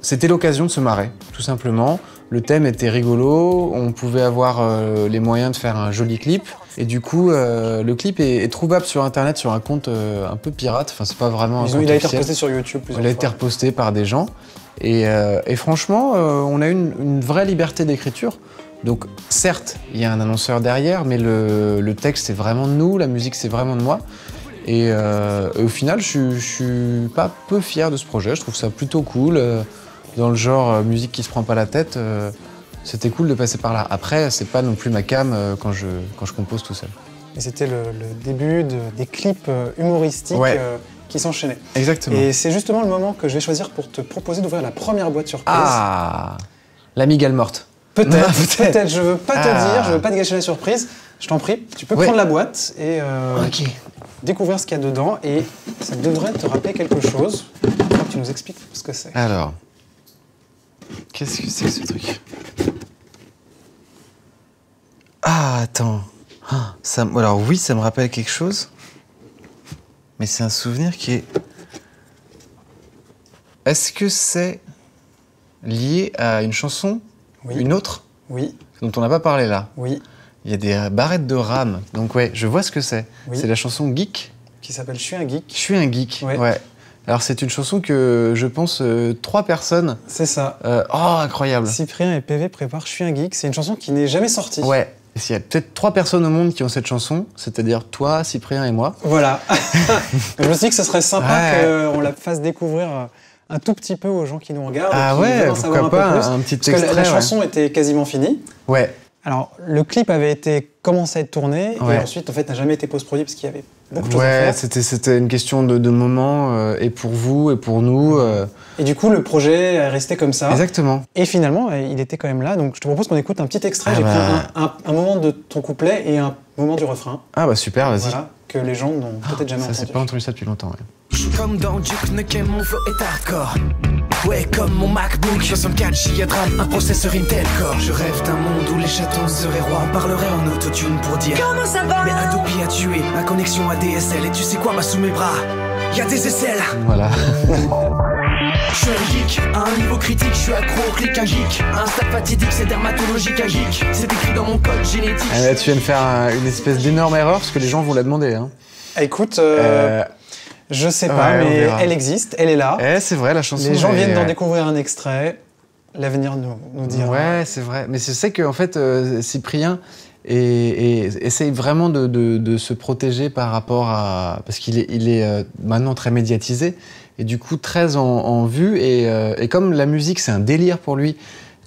c'était l'occasion de se marrer, tout simplement. Le thème était rigolo, on pouvait avoir euh, les moyens de faire un joli clip. Et du coup, euh, le clip est, trouvable sur internet sur un compte euh, un peu pirate. Enfin, c'est pas vraiment un Il a été sur YouTube Il a été reposté par des gens. Et, franchement, on a eu une, vraie liberté d'écriture. Donc certes, il y a un annonceur derrière, mais le, texte c'est vraiment de nous, la musique c'est vraiment de moi. Et, au final, je, je, suis pas peu fier de ce projet, je trouve ça plutôt cool dans le genre euh, musique qui se prend pas la tête, euh, c'était cool de passer par là. Après, c'est pas non plus ma cam euh, quand, je, quand je compose tout seul. et c'était le, début des clips humoristiques qui s'enchaînaient. Exactement. Et c'est justement le moment que je vais choisir pour te proposer d'ouvrir la première boîte surprise. Ah L'amigale morte. Peut-être, peut-être, je veux pas te ah. dire, je veux pas te gâcher la surprise. Je t'en prie, tu peux prendre la boîte et découvrir ce qu'il y a dedans et ça devrait te rappeler quelque chose. que tu nous expliques ce que c'est. Alors, Qu'est-ce que c'est que ce truc Ah, attends. Ah, ça, alors oui, ça me rappelle quelque chose. Mais c'est un souvenir qui est... Est-ce que c'est lié à une chanson oui. Une autre Oui. Dont on n'a pas parlé là Oui. Il y a des barrettes de rame. Donc ouais, je vois ce que c'est. C'est la chanson Geek. Qui s'appelle Je suis un geek. Je suis un geek, ouais. Alors c'est une chanson que je pense euh, trois personnes. C'est ça. Euh, oh incroyable. Cyprien et PV préparent Je suis un geek. C'est une chanson qui n'est jamais sortie. Ouais. S'il y a peut-être trois personnes au monde qui ont cette chanson, c'est-à-dire toi, Cyprien et moi. Voilà. je me suis dit que ce serait sympa qu'on la fasse découvrir euh, un tout petit peu aux gens qui nous regardent. Ah ouais, pourquoi pas un, peu parce Que la, chanson était quasiment finie. Ouais. Alors le clip avait été commencé à être tourné et ensuite en fait n'a jamais été post-produit parce qu'il y avait Ouais, c'était une question de, de moment euh, et pour vous et pour nous. Euh. Et du coup, le projet est resté comme ça. Exactement. Et finalement, euh, il était quand même là. Donc, je te propose qu'on écoute un petit extrait. Ah J'ai pris bah. un, moment de ton couplet et un moment du refrain. Ah bah super, vas-y. Voilà, que les gens n'ont peut-être ah, jamais entendu. Ça, c'est pas entendu ça depuis longtemps. comme dans mon flow est Ouais, comme mon MacBook 64 Go de RAM, un processeur Intel Core. Je rêve d'un monde où les chatons seraient rois. parleraient parlerait en autotune pour dire Comment ça va Mais Adobe a tué ma connexion ADSL. Et tu sais quoi, ma sous mes bras, y a des aisselles. Voilà. Je suis un geek, à un niveau critique, je suis accro au clic, un geek. Un stade fatidique, c'est dermatologique, un geek. C'est écrit dans mon code génétique. Eh, tu viens de faire une espèce d'énorme erreur parce que les gens vont l'a demander Hein. Écoute, euh, euh, je sais pas, mais elle existe, elle est là. Eh, c'est vrai, la chanson. Les gens viennent d'en euh, découvrir un extrait. L'avenir nous, nous dira. Ouais, c'est vrai. Mais je sais qu'en fait, euh, Cyprien essaye vraiment de, se protéger par rapport à. Parce qu'il est, il est euh, maintenant très médiatisé et du coup très en, vue. Et, et comme la musique, c'est un délire pour lui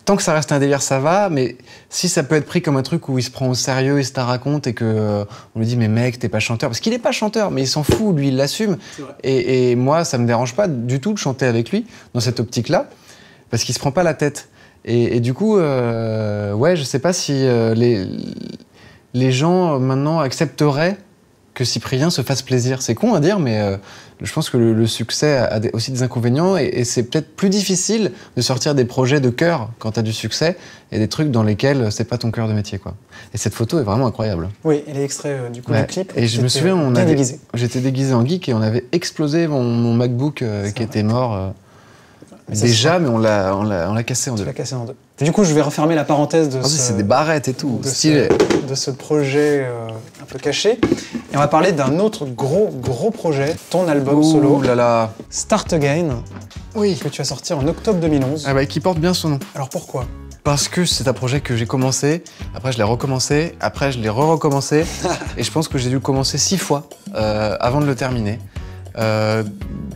tant que ça reste un délire, ça va, mais si ça peut être pris comme un truc où il se prend au sérieux, il se raconte et que euh, on lui dit mais mec, t'es pas chanteur, parce qu'il est pas chanteur, mais il s'en fout, lui, il l'assume. Et, moi, ça me dérange pas du tout de chanter avec lui dans cette optique-là, parce qu'il se prend pas la tête. Et, du coup, euh, ouais, je sais pas si euh, les, les gens maintenant accepteraient que Cyprien se fasse plaisir. C'est con à dire, mais je pense que le, succès a aussi des inconvénients et, c'est peut-être plus difficile de sortir des projets de cœur quand tu as du succès et des trucs dans lesquels c'est pas ton cœur de métier. quoi. Et cette photo est vraiment incroyable. Oui, elle est extraite euh, du coup du clip. Et je me souviens, on euh, j'étais déguisé en geek et on avait explosé mon, MacBook euh, qui était mort. Déjà, mais on l'a, on l'a, cassé en deux. L'a cassé en deux. Du coup, je vais refermer la parenthèse de ah ce... C'est des barrettes et tout, de Ce, de ce projet euh, un peu caché. Et on va parler d'un autre gros, gros projet, ton album solo. là là Start Again. Oui. Que tu as sorti en octobre 2011. Ah bah, et qui porte bien son nom. Alors pourquoi parce que c'est un projet que j'ai commencé, après je l'ai recommencé, après je l'ai re-recommencé, et je pense que j'ai dû le commencer six fois euh, avant de le terminer. Euh,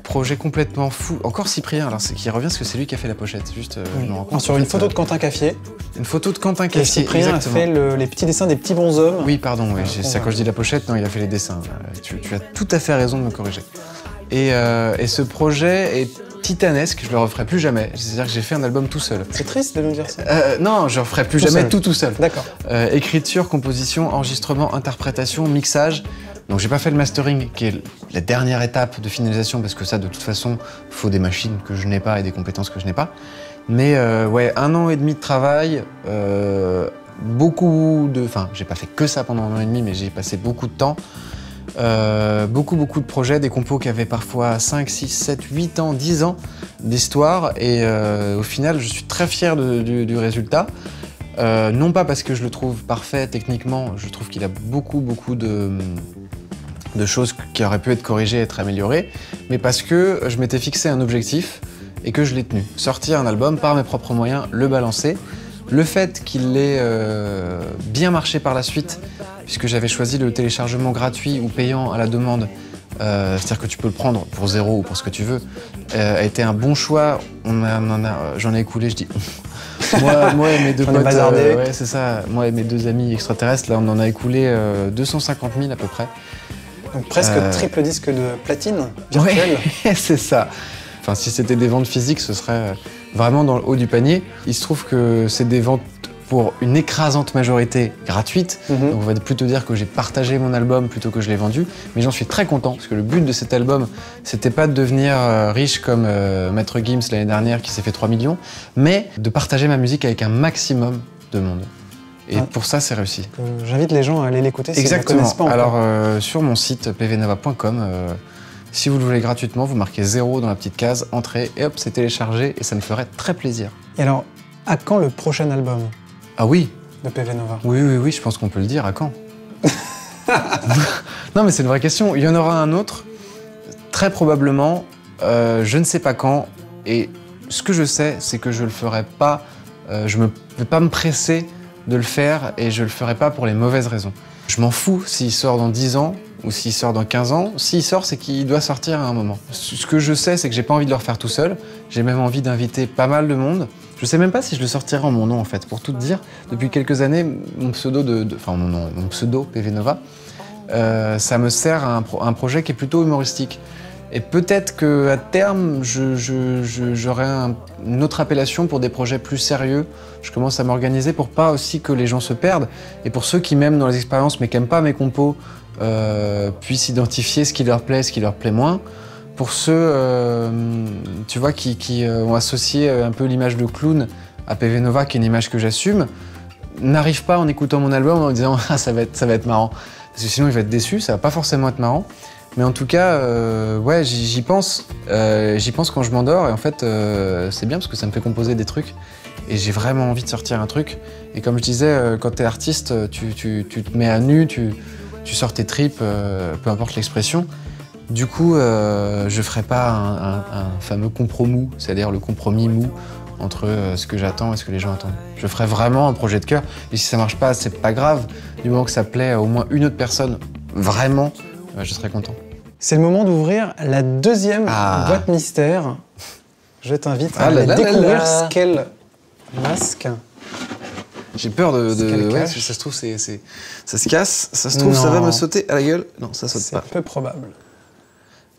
projet complètement fou. Encore Cyprien, alors qui revient parce que c'est lui qui a fait la pochette. Juste, euh, je Sur une photo de Quentin Cafier. Une photo de Quentin Cafier. Et Cyprien a fait les petits dessins des petits bonshommes. Oui, pardon, oui, ça, quand je dis la pochette, non, il a fait les dessins. Euh, tu, as tout à fait raison de me corriger. Et, ce projet est titanesque, je le referai plus jamais. C'est-à-dire que j'ai fait un album tout seul. C'est triste de me dire ça. non, je referai plus jamais tout tout seul. D'accord. écriture, composition, enregistrement, interprétation, mixage. Donc j'ai pas fait le mastering, qui est la dernière étape de finalisation, parce que ça, de toute façon, faut des machines que je n'ai pas et des compétences que je n'ai pas. Mais euh, ouais, un an et demi de travail, euh, beaucoup de... Enfin, j'ai pas fait que ça pendant un an et demi, mais j'ai passé beaucoup de temps. Euh, beaucoup, beaucoup de projets, des compos qui avaient parfois 5, 6, 7, 8 ans, 10 ans d'histoire. Et au final, je suis très fier du, résultat. non pas parce que je le trouve parfait techniquement, je trouve qu'il a beaucoup, beaucoup de de choses qui auraient pu être corrigées, être améliorées, mais parce que je m'étais fixé un objectif et que je l'ai tenu. Sortir un album par mes propres moyens, le balancer. Le fait qu'il ait euh, bien marché par la suite, puisque j'avais choisi le téléchargement gratuit ou payant à la demande, euh, c'est-à-dire que tu peux le prendre pour zéro ou pour ce que tu veux, euh, a été un bon choix. On j'en ai écoulé, je dis. moi, et mes deux c'est ça. Moi et mes deux amis extraterrestres, là, on en a écoulé 250 000 à peu près. Donc presque euh, triple disque de platine virtuel. Ouais, c'est ça. Enfin, si c'était des ventes physiques, ce serait euh, vraiment dans le haut du panier. Il se trouve que c'est des ventes pour une écrasante majorité gratuite. Mhm. Donc on va plutôt dire que j'ai partagé mon album plutôt que je l'ai vendu. Mais j'en suis très content parce que le but de cet album, c'était pas de devenir euh, riche comme Maître Gims l'année dernière qui s'est fait 3 millions, mais de partager ma musique avec un maximum de monde. Et pour ça, c'est réussi. Euh, j'invite les gens à aller l'écouter Exactement. pas Alors, euh, sur mon site pvnova.com, euh, si vous le voulez gratuitement, vous marquez 0 dans la petite case, entrez, et hop, c'est téléchargé, et ça me ferait très plaisir. Et alors, à quand le prochain album Ah oui De pvnova Oui, oui, oui, je pense qu'on peut le dire, à quand Non, mais c'est une vraie question. Il y en aura un autre, très probablement, je ne sais pas quand, et ce que je sais, c'est que je le ferai pas, je ne vais pas me presser de le faire et je le ferai pas pour les mauvaises raisons. Je m'en fous s'il sort dans 10 ans ou s'il sort dans 15 ans. S'il sort, c'est qu'il doit sortir à un moment. Ce que je sais, c'est que j'ai pas envie de le refaire tout seul. J'ai même envie d'inviter pas mal de monde. Je sais même pas si je le sortirai en mon nom en fait. Pour tout te dire, depuis quelques années, mon pseudo de, mon pseudo PV Nova, euh, ça me sert à un projet qui est plutôt humoristique. Et peut-être qu'à terme, j'aurai une autre appellation pour des projets plus sérieux. Je commence à m'organiser pour pas aussi que les gens se perdent. Et pour ceux qui m'aiment dans les expériences mais qui n'aiment pas mes compos, euh, puissent identifier ce qui leur plaît, ce qui leur plaît moins. Pour ceux, euh, tu vois, qui, euh, ont associé un peu l'image de clown à PV Nova, qui est une image que j'assume, n'arrivent pas en écoutant mon album en disant ah, ça va être ça va être marrant, parce que sinon ils vont être déçu, ça va pas forcément être marrant. Mais en tout cas, euh, ouais, j'y pense. Euh, j'y pense quand je m'endors et en fait, euh, c'est bien parce que ça me fait composer des trucs. Et j'ai vraiment envie de sortir un truc. Et comme je disais, quand t'es artiste, tu, te mets à nu, tu, sors tes tripes, peu importe l'expression. Du coup, je ferai pas un, fameux compromis, c'est-à-dire le compromis mou entre ce que j'attends et ce que les gens attendent. Je ferai vraiment un projet de cœur. Et si ça marche pas, c'est pas grave. Du moment que ça plaît au moins une autre personne, vraiment, je serai content. C'est le moment d'ouvrir la deuxième ah. boîte mystère. Je t'invite à ah découvrir ce qu'elle masque. J'ai peur de. ça se trouve, ça se casse. Ça se trouve, ça va me sauter à la gueule. Non, ça saute pas. C'est peu probable.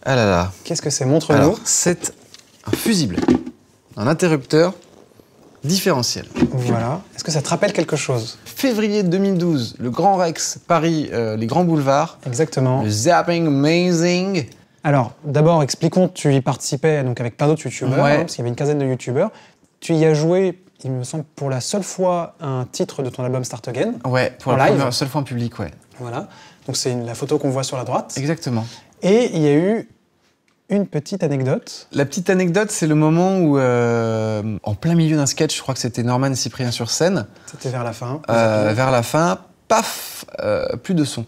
Ah là là. Qu'est-ce que c'est Montre-nous. c'est un fusible, un interrupteur différentiel. Voilà. Est-ce que ça te rappelle quelque chose Février 2012, le Grand Rex, Paris, euh, les grands boulevards. Exactement. Le zapping amazing. Alors, d'abord, expliquons, tu y participais donc avec pas d'autres youtubeurs, parce qu'il y avait une quinzaine de youtubeurs. Tu y as joué, il me semble, pour la seule fois un titre de ton album Start Again. Ouais, pour la seule fois en public, ouais. Voilà. Donc c'est la photo qu'on voit sur la droite. Exactement. Et il y a eu une petite anecdote. La petite anecdote, c'est le moment où, euh, en plein milieu d'un sketch, je crois que c'était Norman et Cyprien sur scène. C'était vers la fin. Euh, vers la fin, paf, euh, plus de son.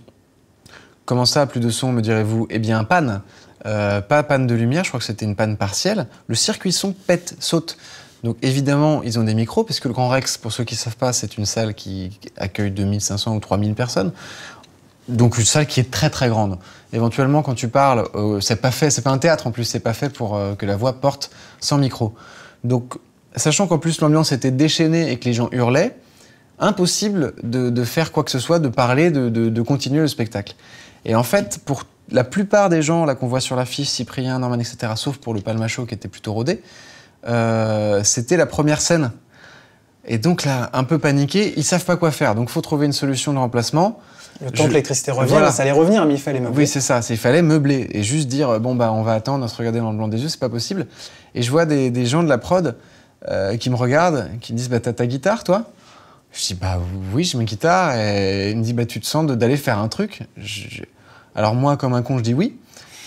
Comment ça, plus de son, me direz-vous Eh bien, panne. pas panne de lumière, je crois que c'était une panne partielle. Le circuit son pète, saute. Donc évidemment, ils ont des micros, puisque le Grand Rex, pour ceux qui ne savent pas, c'est une salle qui accueille 2500 ou 3000 personnes donc une salle qui est très très grande. Éventuellement, quand tu parles, euh, c'est pas fait, c'est pas un théâtre en plus, c'est pas fait pour euh, que la voix porte sans micro. Donc, sachant qu'en plus l'ambiance était déchaînée et que les gens hurlaient, impossible de, faire quoi que ce soit, de parler, de, continuer le spectacle. Et en fait, pour la plupart des gens là qu'on voit sur l'affiche, Cyprien, Norman, etc., sauf pour le Palmacho qui était plutôt rodé, euh, c'était la première scène et donc là, un peu paniqués, ils savent pas quoi faire. Donc faut trouver une solution de remplacement. Le temps que l'électricité revienne, ça allait revenir, mais il fallait meubler. Oui, c'est ça, il fallait meubler. Et juste dire, euh, bon, bah, on va attendre, on se regarder dans le blanc des yeux, c'est pas possible. Et je vois des, gens de la prod euh, qui me regardent, qui me disent, bah, t'as ta guitare, toi Je dis, bah oui, j'ai ma guitare. Et ils me dit, bah, tu te sens d'aller faire un truc Alors moi, comme un con, je dis oui.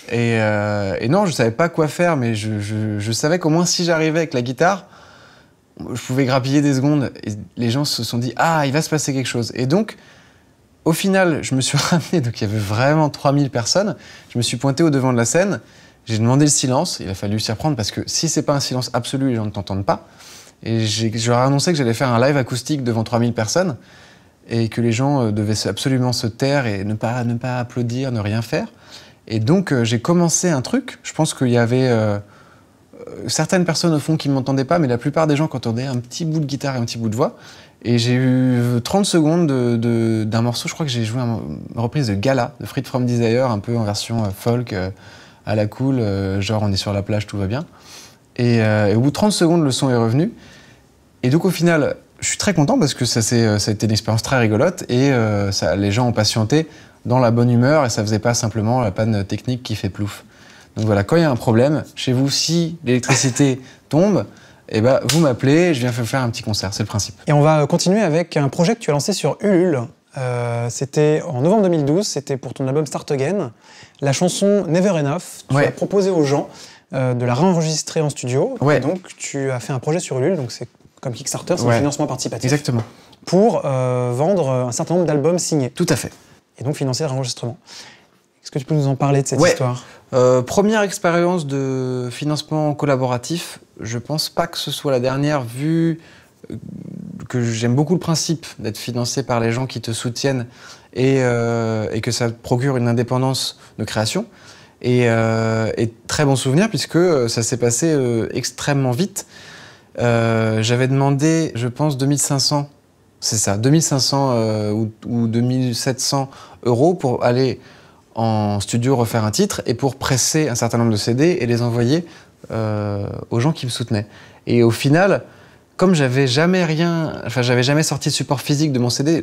Et, euh, non, je savais pas quoi faire, mais je savais qu'au moins si j'arrivais avec la guitare, je pouvais grappiller des secondes et les gens se sont dit Ah, il va se passer quelque chose. Et donc, au final, je me suis ramené, donc il y avait vraiment 3000 personnes. Je me suis pointé au devant de la scène, j'ai demandé le silence, il a fallu s'y reprendre parce que si c'est pas un silence absolu, les gens ne t'entendent pas. Et je leur ai annoncé que j'allais faire un live acoustique devant 3000 personnes et que les gens euh, devaient absolument se taire et ne pas, ne pas applaudir, ne rien faire. Et donc, euh, j'ai commencé un truc, je pense qu'il y avait. Euh, certaines personnes au fond qui ne m'entendaient pas, mais la plupart des gens entendaient un petit bout de guitare et un petit bout de voix. Et j'ai eu 30 secondes d'un morceau, je crois que j'ai joué une reprise de Gala, de Free From Desire, un peu en version euh, folk, euh, à la cool, euh, genre on est sur la plage, tout va bien. Et, au bout de 30 secondes, le son est revenu. Et donc au final, je suis très content parce que ça, ça a été une expérience très rigolote et les gens ont patienté dans la bonne humeur et ça faisait pas simplement la panne technique qui fait plouf. Donc voilà, quand il y a un problème, chez vous, si l'électricité tombe, eh ben, vous m'appelez, je viens faire un petit concert, c'est le principe. Et on va euh, continuer avec un projet que tu as lancé sur Ulule. Euh, c'était en novembre 2012, c'était pour ton album Start Again. La chanson Never Enough, tu as proposé aux gens euh, de la réenregistrer en studio. Ouais. donc tu as fait un projet sur Ulule, donc c'est comme Kickstarter, c'est un financement participatif. Exactement. Pour vendre un certain nombre d'albums signés. Tout à fait. Et donc financer l'enregistrement. Est-ce que tu peux nous en parler de cette histoire euh, Première expérience de financement collaboratif. Je pense pas que ce soit la dernière vu euh, que j'aime beaucoup le principe d'être financé par les gens qui te soutiennent et, euh, que ça te procure une indépendance de création. Et, très bon souvenir puisque ça s'est passé extrêmement vite. J'avais demandé, je pense, 2500, c'est ça, 2500 ou, ou, 2700 euros pour aller en studio refaire un titre et pour presser un certain nombre de CD et les envoyer euh, aux gens qui me soutenaient. Et au final, comme j'avais jamais rien, enfin j'avais jamais sorti de support physique de mon CD,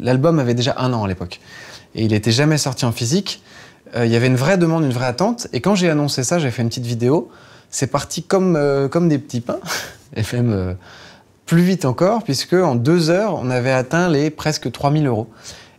l'album avait déjà un an à l'époque et il n'était jamais sorti en physique. Euh, il y avait une vraie demande, une vraie attente. Et quand j'ai annoncé ça, j'ai fait une petite vidéo. C'est parti comme euh, comme des petits pains, et même plus vite encore, puisque en deux heures, on avait atteint les presque 3000 euros.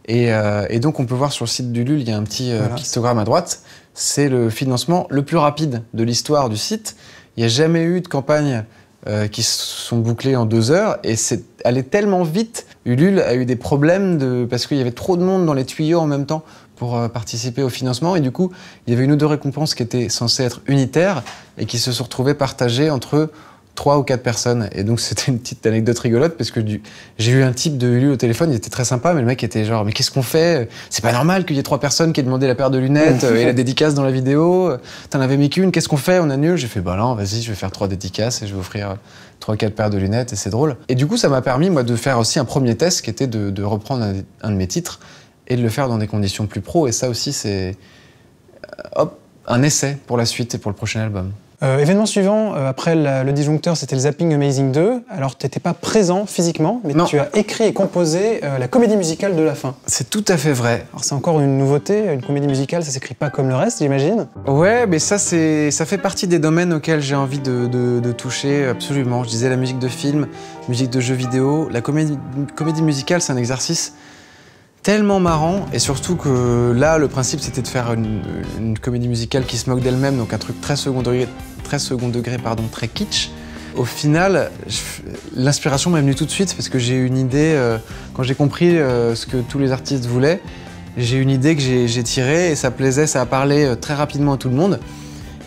Et, euh, et, donc, on peut voir sur le site du il y a un petit histogramme euh, à droite. C'est le financement le plus rapide de l'histoire du site. Il n'y a jamais eu de campagne euh, qui qui sont bouclées en deux heures. Et c'est allé tellement vite. Ulule a eu des problèmes de, parce qu'il y avait trop de monde dans les tuyaux en même temps pour participer au financement. Et du coup, il y avait une ou deux récompenses qui étaient censées être unitaires et qui se sont retrouvées partagées entre trois ou quatre personnes. Et donc, c'était une petite anecdote rigolote parce que du... j'ai eu un type de Hulu au téléphone, il était très sympa, mais le mec était genre, mais qu'est-ce qu'on fait C'est pas normal qu'il y ait trois personnes qui aient demandé la paire de lunettes euh, et la dédicace dans la vidéo. T'en avais mis qu'une, qu'est-ce qu'on fait On annule J'ai fait, bah non, vas-y, je vais faire trois dédicaces et je vais offrir euh, trois, quatre paires de lunettes et c'est drôle. Et du coup, ça m'a permis, moi, de faire aussi un premier test qui était de, reprendre un, un de mes titres et de le faire dans des conditions plus pro. Et ça aussi, c'est. Euh, hop, un essai pour la suite et pour le prochain album. Euh, événement suivant, euh, après le disjoncteur, c'était le Zapping Amazing 2. Alors, tu n'étais pas présent physiquement, mais tu as écrit et composé euh, la comédie musicale de la fin. C'est tout à fait vrai. Alors, c'est encore une nouveauté. Une comédie musicale, ça s'écrit pas comme le reste, j'imagine Ouais, mais ça, c'est, ça fait partie des domaines auxquels j'ai envie de, toucher, absolument. Je disais la musique de film, musique de jeux vidéo. La comédie, comédie musicale, c'est un exercice tellement marrant et surtout que là le principe c'était de faire une, comédie musicale qui se moque d'elle-même donc un truc très second degré, très, second degré, pardon, très kitsch. Au final, l'inspiration m'est venue tout de suite parce que j'ai eu une idée, euh, quand j'ai compris euh, ce que tous les artistes voulaient, j'ai une idée que j'ai tirée et ça plaisait, ça a parlé euh, très rapidement à tout le monde.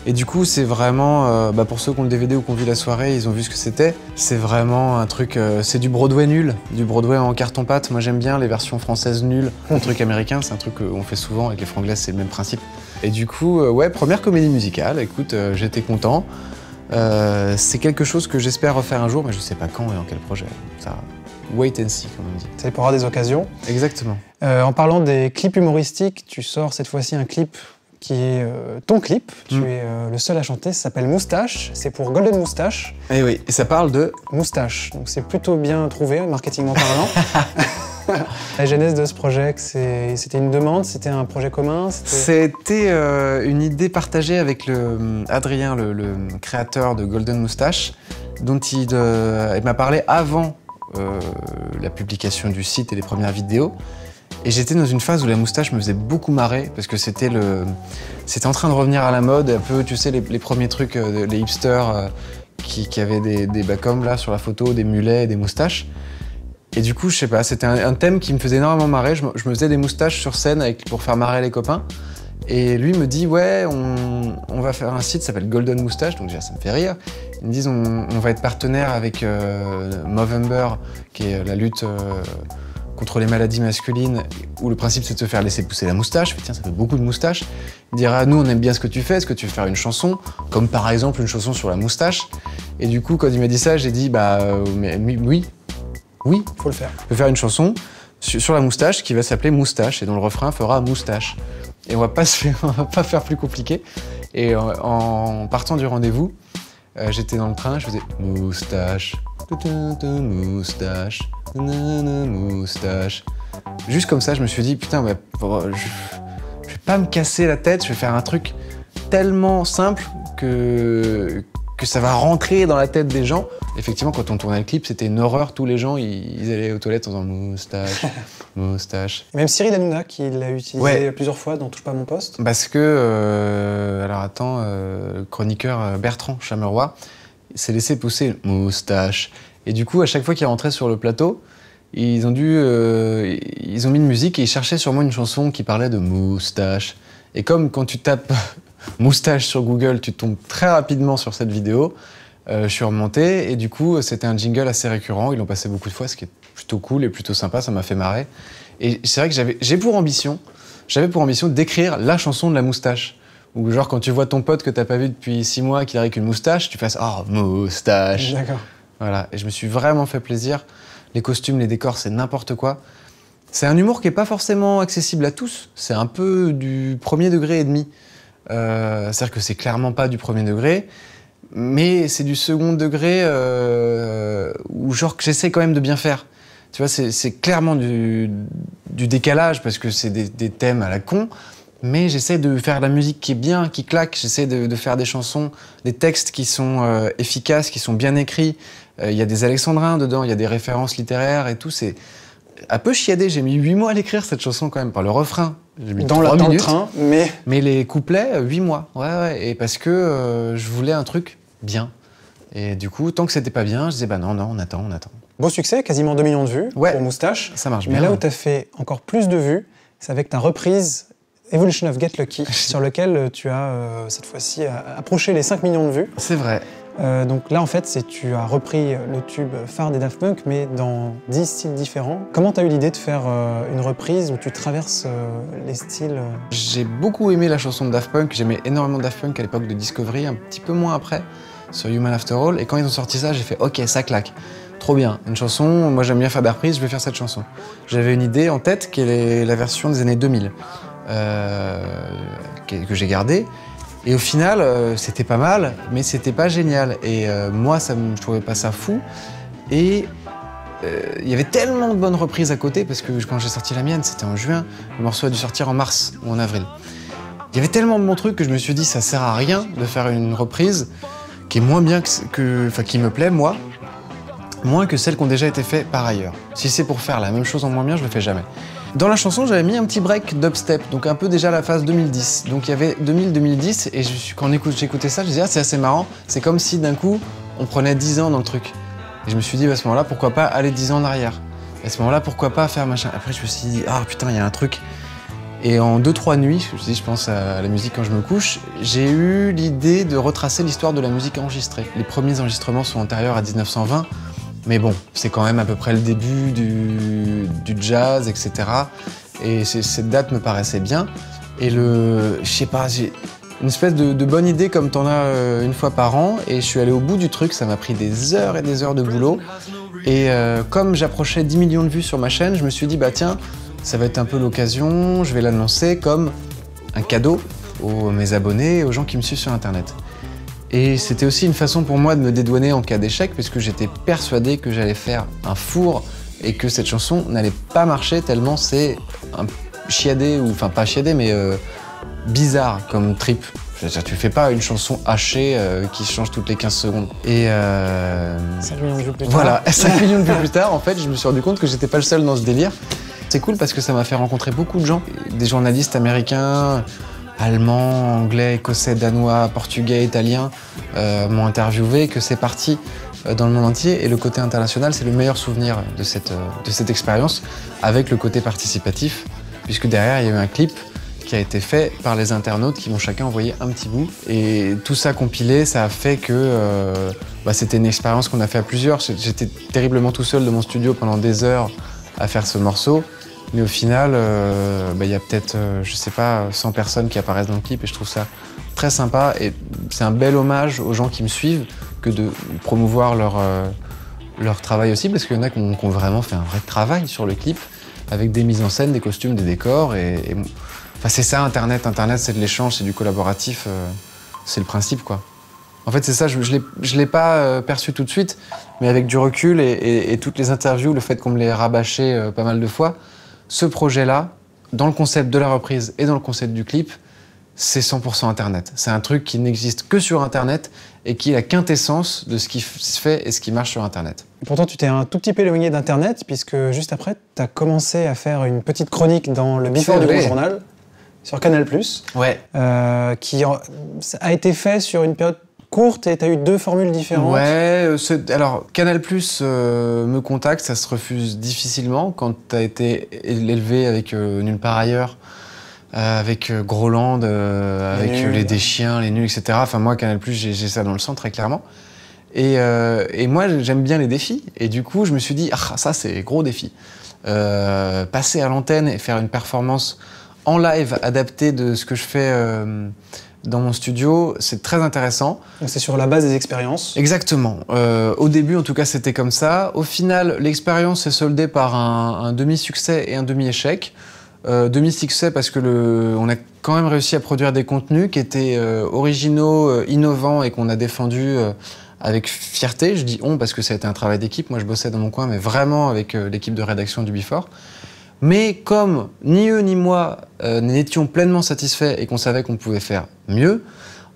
Et du coup, c'est vraiment, euh, bah, pour ceux qui ont le DVD ou qui ont vu la soirée, ils ont vu ce que c'était. C'est vraiment un truc, euh, c'est du Broadway nul, du Broadway en carton-pâte. Moi, j'aime bien les versions françaises nulles. Un truc américain, c'est un truc qu'on fait souvent avec les franglais, c'est le même principe. Et du coup, euh, ouais, première comédie musicale. Écoute, j'étais content. c'est quelque chose que j'espère refaire un jour, mais je ne sais pas quand et en quel projet. Ça, wait and see, comme on dit. Ça pourra des occasions. Exactement. en parlant des clips humoristiques, tu sors cette fois-ci un clip qui est euh, ton clip. Tu hmm. es euh, le seul à chanter. Ça s'appelle Moustache. C'est pour Golden Moustache. Et eh oui, et ça parle de moustache. Donc c'est plutôt bien trouvé, marketingment parlant. La genèse de ce projet, c'était une demande, c'était un projet commun C'était euh, une idée partagée avec le, Adrien, le, créateur de Golden Moustache, dont il, m'a parlé avant la publication du site et les premières vidéos. Et j'étais dans une phase où la moustache me faisait beaucoup marrer parce que c'était le, c'était en train de revenir à la mode, un peu, tu sais, les, premiers trucs, euh, les hipsters euh, qui, avaient des, des bah, là sur la photo, des mulets, des moustaches. Et du coup, je sais pas, c'était un, thème qui me faisait énormément marrer. Je, me faisais des moustaches sur scène avec, pour faire marrer les copains. Et lui me dit, ouais, on, on va faire un site, ça s'appelle Golden Moustache, donc déjà ça me fait rire. Ils me disent, on, va être partenaire avec euh, Movember, qui est la lutte contre les maladies masculines, où le principe c'est de se faire laisser pousser la moustache, tiens ça fait beaucoup de moustache, il dira nous on aime bien ce que tu fais, est-ce que tu veux faire une chanson, comme par exemple une chanson sur la moustache, et du coup quand il m'a dit ça j'ai dit bah euh, oui, oui, faut le faire. Je peux faire une chanson sur la moustache qui va s'appeler Moustache et dont le refrain fera moustache. Et on va pas, se, on va pas faire plus compliqué. Et en, partant du rendez-vous, euh, j'étais dans le train, je faisais moustache, moustache moustache. Juste comme ça, je me suis dit, putain, je, vais pas me casser la tête, je vais faire un truc tellement simple que, que ça va rentrer dans la tête des gens. Effectivement, quand on tournait le clip, c'était une horreur. Tous les gens, ils, allaient aux toilettes en disant moustache, moustache. même Cyril Hanouna, qui l'a utilisé plusieurs fois dans Touche pas mon poste. Parce que, euh, alors attends, le euh, chroniqueur euh, Bertrand Chameroy s'est laissé pousser moustache. Et du coup, à chaque fois qu'ils rentraient sur le plateau, ils ont dû, euh, ils ont mis une musique et ils cherchaient sûrement une chanson qui parlait de moustache. Et comme quand tu tapes moustache sur Google, tu tombes très rapidement sur cette vidéo. Euh, je suis remonté et du coup, c'était un jingle assez récurrent. Ils l'ont passé beaucoup de fois, ce qui est plutôt cool et plutôt sympa. Ça m'a fait marrer. Et c'est vrai que j'avais, j'ai pour ambition, j'avais pour ambition d'écrire la chanson de la moustache. Ou genre quand tu vois ton pote que t'as pas vu depuis six mois qui n'a avec une moustache, tu fasses oh moustache. D'accord. Voilà, et je me suis vraiment fait plaisir. Les costumes, les décors, c'est n'importe quoi. C'est un humour qui n'est pas forcément accessible à tous. C'est un peu du premier degré et demi. Euh, c'est-à-dire que c'est clairement pas du premier degré, mais c'est du second degré euh, où genre que j'essaie quand même de bien faire. Tu vois, c'est clairement du, décalage parce que c'est des, thèmes à la con, mais j'essaie de faire de la musique qui est bien, qui claque, j'essaie de, faire des chansons, des textes qui sont euh, efficaces, qui sont bien écrits, euh, il y a des alexandrins dedans, il y a des références littéraires et tout. C'est un peu chiadé. J'ai mis huit mois à l'écrire cette chanson quand même, par le refrain. J'ai mis dans, la, mais... mais les couplets, euh, huit mois. Ouais, ouais. Et parce que euh, je voulais un truc bien. Et du coup, tant que c'était pas bien, je disais bah non, non, on attend, on attend. Beau succès, quasiment 2 millions de vues pour Moustache. Ça marche mais bien. Mais là où t'as fait encore plus de vues, c'est avec ta reprise Evolution of Get Lucky, sur lequel tu as cette fois-ci approché les 5 millions de vues. C'est vrai. Euh, donc là, en fait, c'est tu as repris le tube phare des Daft Punk, mais dans 10 styles différents. Comment tu as eu l'idée de faire euh, une reprise où tu traverses euh, les styles J'ai beaucoup aimé la chanson de Daft Punk. J'aimais énormément Daft Punk à l'époque de Discovery, un petit peu moins après, sur Human After All. Et quand ils ont sorti ça, j'ai fait « Ok, ça claque ». Trop bien, une chanson, moi j'aime bien faire des reprises, je vais faire cette chanson. J'avais une idée en tête qui est la version des années 2000, que j'ai gardée. Et au final, euh, c'était pas mal, mais c'était pas génial. Et euh, moi, ça, je trouvais pas ça fou. Et euh, il y avait tellement de bonnes reprises à côté, parce que quand j'ai sorti la mienne, c'était en juin, le morceau a dû sortir en mars ou en avril. Il y avait tellement de bons trucs que je me suis dit, ça sert à rien de faire une reprise qui est moins bien que. Enfin, qui me plaît, moi, moins que celles qui ont déjà été faites par ailleurs. Si c'est pour faire la même chose en moins bien, je le fais jamais. Dans la chanson, j'avais mis un petit break d'upstep, donc un peu déjà la phase 2010. Donc il y avait 2000-2010, et je, quand j'écoutais ça, je disais, ah, c'est assez marrant, c'est comme si d'un coup, on prenait 10 ans dans le truc. Et je me suis dit, bah, à ce moment-là, pourquoi pas aller 10 ans en arrière à ce moment-là, pourquoi pas faire machin Après, je me suis dit, ah putain, il y a un truc. Et en 2-3 nuits, je je pense à la musique quand je me couche, j'ai eu l'idée de retracer l'histoire de la musique enregistrée. Les premiers enregistrements sont antérieurs à 1920. Mais bon, c'est quand même à peu près le début du, jazz, etc. Et cette date me paraissait bien. Et le, je sais pas, j'ai une espèce de, bonne idée comme t'en as euh, une fois par an. Et je suis allé au bout du truc, ça m'a pris des heures et des heures de boulot. Et euh, comme j'approchais 10 millions de vues sur ma chaîne, je me suis dit, bah tiens, ça va être un peu l'occasion, je vais l'annoncer comme un cadeau aux mes abonnés, aux gens qui me suivent sur Internet. Et c'était aussi une façon pour moi de me dédouaner en cas d'échec, puisque j'étais persuadé que j'allais faire un four et que cette chanson n'allait pas marcher tellement c'est un chiadé, ou enfin pas chiadé, mais euh, bizarre comme trip. C'est-à-dire, tu fais pas une chanson hachée euh, qui change toutes les 15 secondes. Et. 5 euh, millions de plus tard. Voilà, 5 millions de plus tard, en fait, je me suis rendu compte que j'étais pas le seul dans ce délire. C'est cool parce que ça m'a fait rencontrer beaucoup de gens, des journalistes américains, Allemands, Anglais, Écossais, Danois, Portugais, Italiens euh, m'ont interviewé, que c'est parti euh, dans le monde entier. Et le côté international, c'est le meilleur souvenir euh, de cette, expérience, avec le côté participatif, puisque derrière, il y a eu un clip qui a été fait par les internautes qui m'ont chacun envoyé un petit bout. Et tout ça compilé, ça a fait que bah, c'était une expérience qu'on a fait à plusieurs. J'étais terriblement tout seul de mon studio pendant des heures à faire ce morceau. Mais au final, euh, bah, il y a peut-être, euh, je sais pas, 100 personnes qui apparaissent dans le clip et je trouve ça très sympa et c'est un bel hommage aux gens qui me suivent que de promouvoir leur, euh, leur travail aussi parce qu'il y en a qui ont, vraiment fait un vrai travail sur le clip avec des mises en scène, des costumes, des décors et, enfin, c'est ça Internet. Internet, c'est de l'échange, c'est du collaboratif, c'est le principe quoi. En fait, c'est ça, je ne l'ai pas perçu tout de suite, mais avec du recul et, toutes les interviews, le fait qu'on me l'ait rabâché pas mal de fois, ce projet-là, dans le concept de la reprise et dans le concept du clip, c'est 100% Internet. C'est un truc qui n'existe que sur Internet et qui est la quintessence de ce qui se fait et ce qui marche sur Internet. Pourtant, tu t'es un tout petit peu éloigné d'Internet, puisque juste après, tu as commencé à faire une petite chronique dans le Before du Gros Journal, sur Canal+, ouais. Euh, qui a été fait sur une période courte et tu as eu deux formules différentes. Ouais, euh, alors Canal Plus euh, me contacte, ça se refuse difficilement quand tu as été élevé avec euh, Nulle part ailleurs, avec Groland, avec les des les nuls, etc. Enfin, moi, Canal Plus, j'ai ça dans le sang très clairement. Et, moi, j'aime bien les défis. Et du coup, je me suis dit, ah, ça, c'est gros défi. passer à l'antenne et faire une performance en live adaptée de ce que je fais dans mon studio, c'est très intéressant. C'est sur la base des expériences Exactement. Euh, au début, en tout cas, c'était comme ça. Au final, l'expérience s'est soldée par un, demi-succès et un demi-échec. Euh, demi-succès parce que on a quand même réussi à produire des contenus qui étaient euh, originaux, innovants et qu'on a défendus avec fierté. Je dis on parce que ça a été un travail d'équipe. Moi, je bossais dans mon coin, mais vraiment avec l'équipe de rédaction du Before. Mais comme ni eux ni moi euh, n'étions pleinement satisfaits et qu'on savait qu'on pouvait faire mieux,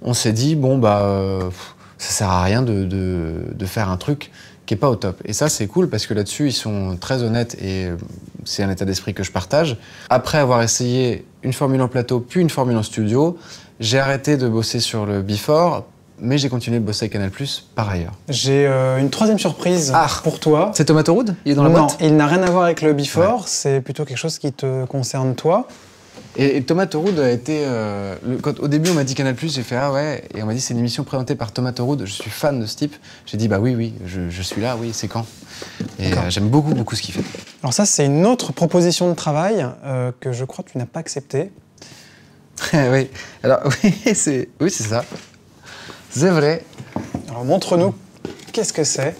on s'est dit bon bah euh, ça sert à rien de, faire un truc qui est pas au top. Et ça c'est cool parce que là-dessus ils sont très honnêtes et euh, c'est un état d'esprit que je partage. Après avoir essayé une formule en plateau puis une formule en studio, j'ai arrêté de bosser sur le before mais j'ai continué de bosser avec Canal par ailleurs. J'ai euh, une troisième surprise ah. pour toi. C'est Tomato Road Il est dans la non, il n'a rien à voir avec le Before, c'est plutôt quelque chose qui te concerne toi. Et, Tomato Thomas Road a été. Euh, quand, au début, on m'a dit Canal j'ai fait Ah ouais, et on m'a dit C'est une émission présentée par Tomato Road, je suis fan de ce type. J'ai dit Bah oui, oui, je, suis là, oui, c'est quand Et euh, j'aime beaucoup, beaucoup ce qu'il fait. Alors, ça, c'est une autre proposition de travail que je crois que tu n'as pas acceptée. oui, alors oui, c'est oui, ça. C'est vrai. Alors montre-nous qu'est-ce que c'est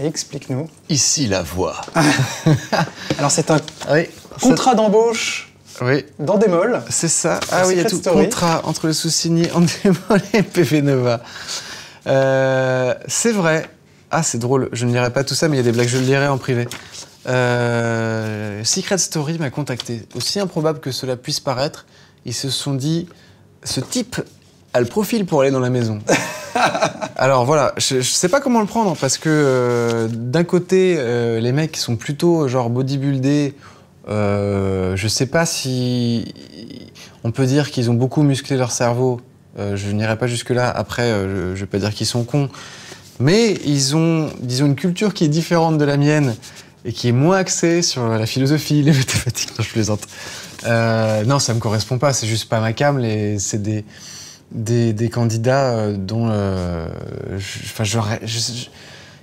et explique-nous. Ici la voix. Alors c'est un contrat d'embauche oui. Dans des C'est ça. Ah oui, il y a tout story. contrat entre le sous en démol et PV Nova. Euh, c'est vrai. Ah, c'est drôle. Je ne lirai pas tout ça, mais il y a des blagues. Je le lirai en privé. Euh, secret Story m'a contacté. Aussi improbable que cela puisse paraître, ils se sont dit ce type elle profile pour aller dans la maison. Alors voilà, je, sais pas comment le prendre parce que euh, d'un côté, euh, les mecs sont plutôt genre bodybuildés, euh, je sais pas si on peut dire qu'ils ont beaucoup musclé leur cerveau. Euh, je n'irai pas jusque-là. Après, je, peux vais pas dire qu'ils sont cons. Mais ils ont, disons, une culture qui est différente de la mienne et qui est moins axée sur la philosophie, les mathématiques. Non, je plaisante. non, ça me correspond pas. C'est juste pas ma cam. C'est des des, candidats euh, dont euh, enfin j'aurais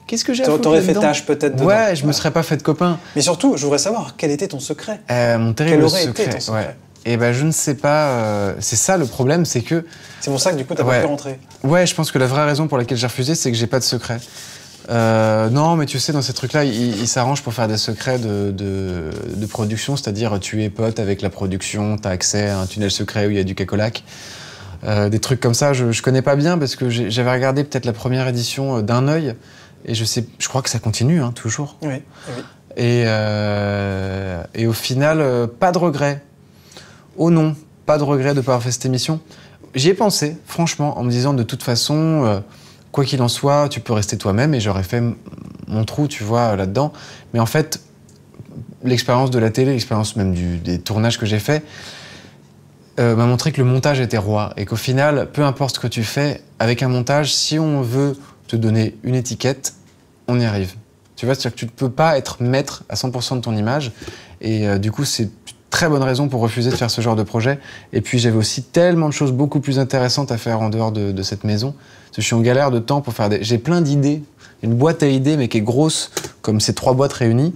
Qu'est-ce que j'ai T'aurais fait tâche peut-être dedans. Ouais, je me serais pas fait de copain. Mais surtout, je voudrais savoir quel était ton secret. Euh, mon terrible secret. ouais. Et eh ben je ne sais pas. c'est ça le problème, c'est que. C'est mon sac du coup t'as ouais. pas pu rentrer. Ouais, je pense que la vraie raison pour laquelle j'ai refusé, c'est que j'ai pas de secret. non, mais tu sais, dans ces trucs-là, ils il s'arrangent pour faire des secrets de, de, production, c'est-à-dire tu es pote avec la production, tu as accès à un tunnel secret où il y a du cacolac. Euh, des trucs comme ça, je, je connais pas bien parce que j'avais regardé peut-être la première édition euh, d'un œil et je sais, je crois que ça continue hein, toujours. Euh, et, au final, pas de regret. Oh non, pas de regret de ne pas avoir fait cette émission. J'y ai pensé, franchement, en me disant de toute façon, quoi qu'il en soit, tu peux rester toi-même et j'aurais fait mon trou, tu vois, là-dedans. Mais en fait, l'expérience de la télé, l'expérience même du, des tournages que j'ai fait, euh, m'a montré que le montage était roi et qu'au final, peu importe ce que tu fais, avec un montage, si on veut te donner une étiquette, on y arrive. Tu vois, c'est-à-dire que tu ne peux pas être maître à 100% de ton image. Et euh, du coup, c'est très bonne raison pour refuser de faire ce genre de projet. Et puis j'avais aussi tellement de choses beaucoup plus intéressantes à faire en dehors de, cette maison. Parce que je suis en galère de temps pour faire des. J'ai plein d'idées, une boîte à idées, mais qui est grosse, comme ces trois boîtes réunies.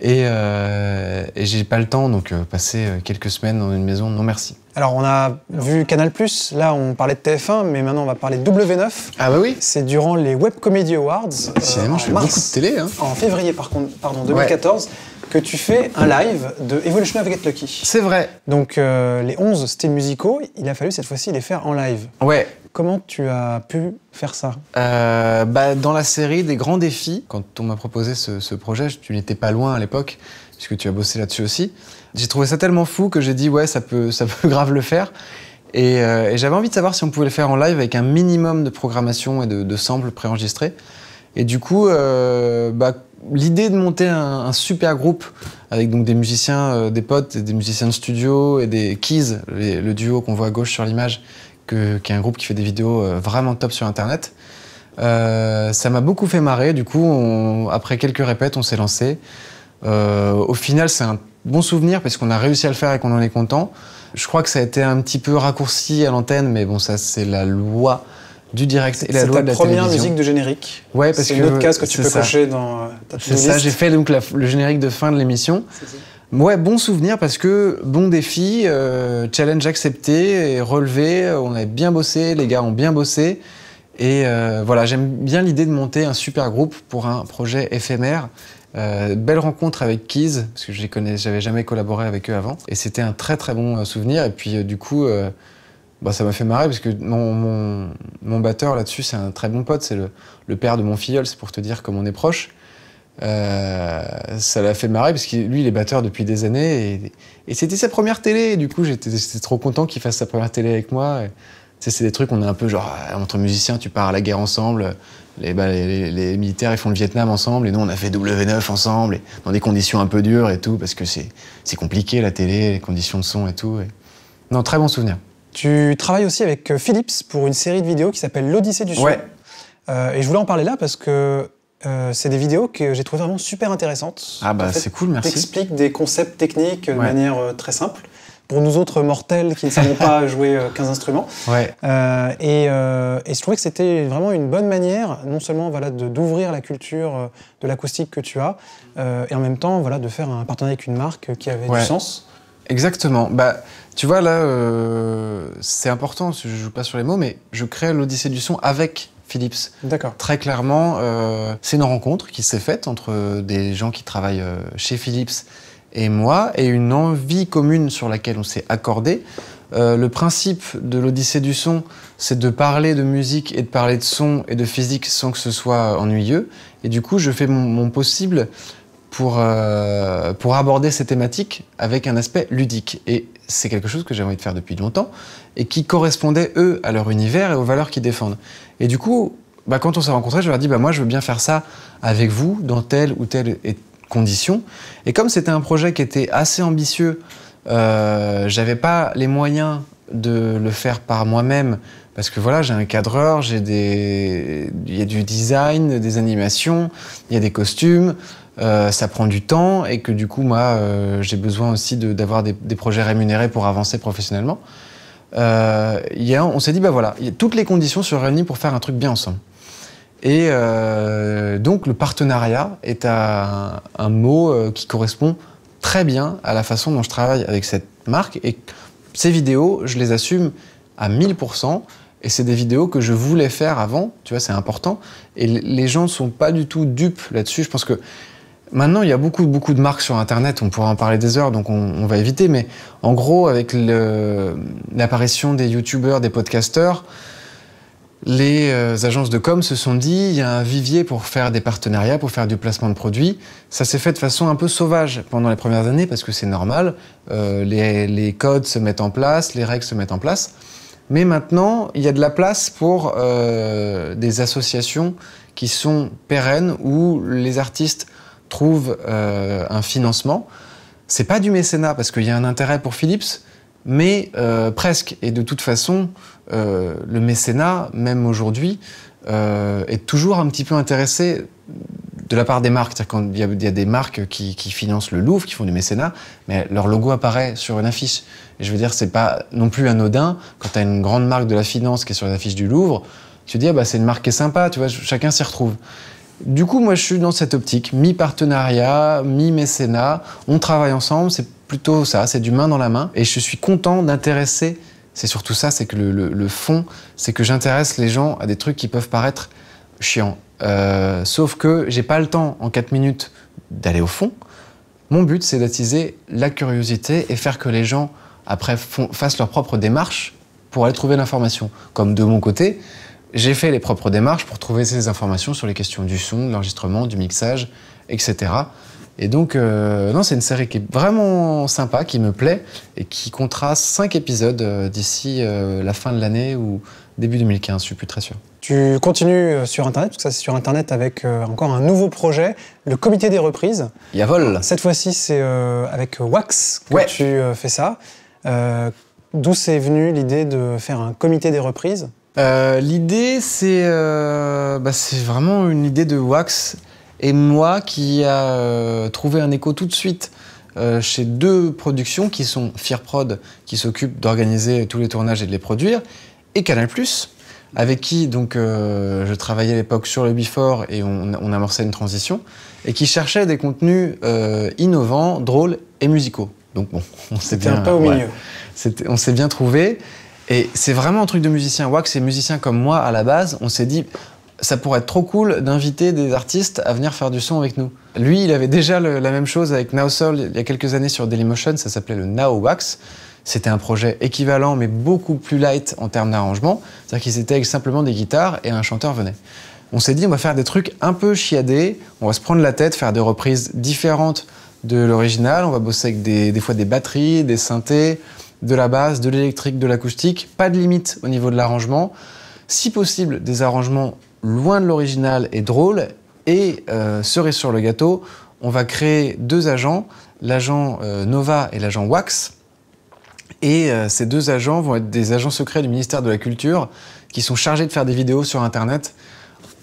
Et, euh, et j'ai pas le temps, donc passer quelques semaines dans une maison, non merci. Alors on a vu Canal+, là on parlait de TF1, mais maintenant on va parler de W9. Ah bah oui C'est durant les Web Comedy Awards. Finalement, euh, je fais de télé. Hein. En février, par contre, pardon, 2014. Que tu fais un live de Evolution of Get Lucky. C'est vrai. Donc euh, les 11 c'était musicaux, il a fallu cette fois-ci les faire en live. Ouais. Comment tu as pu faire ça euh, bah, Dans la série des grands défis, quand on m'a proposé ce projet, tu n'étais pas loin à l'époque, puisque tu as bossé là-dessus aussi. J'ai trouvé ça tellement fou que j'ai dit ouais, ça peut, ça peut grave le faire. Euh, et, j'avais envie de savoir si on pouvait le faire en live avec un minimum de programmation et de, de samples préenregistrés. Et du coup, euh, bah, l'idée de monter un, super groupe avec donc des musiciens, euh, des potes, des musiciens de studio et des Keys, le duo qu'on voit à gauche sur l'image, qui est un groupe qui fait des vidéos vraiment top sur Internet. ça m'a beaucoup fait marrer. Du coup, on, après quelques répètes, on s'est lancé. au final, c'est un Bon souvenir, parce qu'on a réussi à le faire et qu'on en est content. Je crois que ça a été un petit peu raccourci à l'antenne, mais bon, ça, c'est la loi du direct et la loi de la première musique de générique. Ouais, parce que c'est une autre case que tu peux cocher dans ta C'est ça, j'ai fait donc le générique de fin de l'émission. Ouais, bon souvenir parce que bon défi, euh, challenge accepté et relevé. On a bien bossé, les gars ont bien bossé. Et euh, voilà, j'aime bien l'idée de monter un super groupe pour un projet éphémère. Euh, belle rencontre avec Keys, parce que je j'avais jamais collaboré avec eux avant. Et c'était un très très bon euh, souvenir. Et puis euh, du coup, bah, ça m'a fait marrer, parce que mon, batteur là-dessus, c'est un très bon pote. C'est le, père de mon filleul, c'est pour te dire comme on est proche. ça l'a fait marrer parce que lui il est batteur depuis des années et, c'était sa première télé du coup j'étais trop content qu'il fasse sa première télé avec moi sais c'est des trucs, on est un peu genre, entre musiciens, tu pars à la guerre ensemble, bah, les, militaires, ils font le Vietnam ensemble, et nous, on a fait W9 ensemble, dans des conditions un peu dures et tout, parce que c'est compliqué, la télé, les conditions de son et tout. Non, très bon souvenir. Tu travailles aussi avec euh, Philips pour une série de vidéos qui s'appelle L'Odyssée du son. Ouais. Euh, et je voulais en parler là parce que euh, c'est des vidéos que j'ai trouvées vraiment super intéressantes. Ah bah c'est cool, merci. expliques des concepts techniques de manière très simple pour nous autres mortels qui ne savons pas jouer 15 euh, instruments. Ouais. Euh, euh, et, je trouvais que c'était vraiment une bonne manière, non seulement voilà, d'ouvrir la culture de l'acoustique que tu as, et en même temps voilà, de faire un partenariat avec une marque qui avait du sens. Exactement. Bah, tu vois, là, c'est important, je ne joue pas sur les mots, mais je crée l'Odyssée du son avec Philips. D'accord. Très clairement, c'est une rencontre qui s'est faite entre des gens qui travaillent chez Philips et moi, et une envie commune sur laquelle on s'est accordé. Euh, le principe de l'Odyssée du son, c'est de parler de musique et de parler de son et de physique sans que ce soit ennuyeux. Et du coup, je fais mon, possible pour, euh, pour aborder ces thématiques avec un aspect ludique. Et c'est quelque chose que j'ai envie de faire depuis longtemps et qui correspondait, eux, à leur univers et aux valeurs qu'ils défendent. Et du coup, bah, quand on s'est rencontrés, je leur ai dit bah, Moi, je veux bien faire ça avec vous dans tel ou tel conditions. Et comme c'était un projet qui était assez ambitieux, euh, j'avais pas les moyens de le faire par moi-même parce que voilà, j'ai un cadreur, j'ai des, il y a du design, des animations, il y a des costumes. Euh, ça prend du temps et que du coup, moi, euh, j'ai besoin aussi d'avoir des, projets rémunérés pour avancer professionnellement. on s'est dit, bah voilà, toutes les conditions se réunissent pour faire un truc bien ensemble. Et euh, donc le partenariat est un, mot euh, qui correspond très bien à la façon dont je travaille avec cette marque. Et ces vidéos, je les assume à 1000%. Et c'est des vidéos que je voulais faire avant, tu vois, c'est important. Et les gens ne sont pas du tout dupes là-dessus. Je pense que maintenant, il y a beaucoup, beaucoup de marques sur Internet, on pourra en parler des heures, donc on, on va éviter. Mais en gros, avec l'apparition des YouTubeurs, des podcasteurs, les euh, agences de com se sont dit il y a un vivier pour faire des partenariats, pour faire du placement de produits. Ça s'est fait de façon un peu sauvage pendant les premières années parce que c'est normal. Euh, les, codes se mettent en place, les règles se mettent en place. Mais maintenant, il y a de la place pour euh, des associations qui sont pérennes où les artistes trouvent un financement. C'est pas du mécénat parce qu'il y a un intérêt pour Philips mais euh, presque. Et de toute façon, euh, le mécénat, même aujourd'hui, euh, est toujours un petit peu intéressé de la part des marques. Quand il y, a, des marques qui, financent le Louvre, qui font du mécénat, mais leur logo apparaît sur une affiche. Et je veux dire, c'est pas non plus anodin quand tu as une grande marque de la finance qui est sur l'affiche du Louvre. Tu te dis, ah bah, c'est une marque qui est sympa, tu vois, chacun s'y retrouve. Du coup, moi, je suis dans cette optique, mi-partenariat, mi-mécénat. On travaille ensemble, c'est plutôt ça, c'est du main dans la main. Et je suis content d'intéresser, c'est surtout ça, c'est que le, fond, c'est que j'intéresse les gens à des trucs qui peuvent paraître chiants. Euh, sauf que j'ai pas le temps en 4 minutes d'aller au fond. Mon but, c'est d'attiser la curiosité et faire que les gens, après, fassent leur propre démarche pour aller trouver l'information. Comme de mon côté, j'ai fait les propres démarches pour trouver ces informations sur les questions du son, de l'enregistrement, du mixage, etc. Et donc, euh, non, c'est une série qui est vraiment sympa, qui me plaît, et qui comptera 5 épisodes euh, d'ici euh, la fin de l'année ou début 2015, je suis plus très sûr. Tu continues sur Internet, parce que ça c'est sur Internet avec encore un nouveau projet, le comité des reprises. Yavol vol Cette fois-ci, c'est avec Wax que tu fais ça. D'où c'est venu l'idée de faire un comité des reprises L'idée, bah, c'est vraiment une idée de Wax et moi qui a euh, trouvé un écho tout de suite euh, chez deux productions qui sont Fear Prod, qui s'occupe d'organiser tous les tournages et de les produire, et Canal avec qui donc euh, je travaillais à l'époque sur le Before et on, amorçait une transition, et qui cherchait des contenus innovants, drôles et musicaux. Donc bon, on s'est bien, au milieu. on s'est bien trouvé. Et c'est vraiment un truc de musicien. Wax et musicien comme moi à la base, on s'est dit, ça pourrait être trop cool d'inviter des artistes à venir faire du son avec nous. Lui, il avait déjà la même chose avec Naosol il y a quelques années sur Dailymotion, ça s'appelait le Now Wax. C'était un projet équivalent mais beaucoup plus light en termes d'arrangement, c'est-à-dire qu'ils étaient avec simplement des guitares et un chanteur venait. On s'est dit, on va faire des trucs un peu chiadés, on va se prendre la tête, faire des reprises différentes de l'original, on va bosser avec des, des fois des batteries, des synthés, de la basse, de l'électrique, de l'acoustique, pas de limite au niveau de l'arrangement si possible des arrangements loin de l'original et drôle. Et euh, sur le gâteau, on va créer deux agents, l'agent euh, Nova et l'agent Wax. Et euh, ces deux agents vont être des agents secrets du ministère de la Culture qui sont chargés de faire des vidéos sur Internet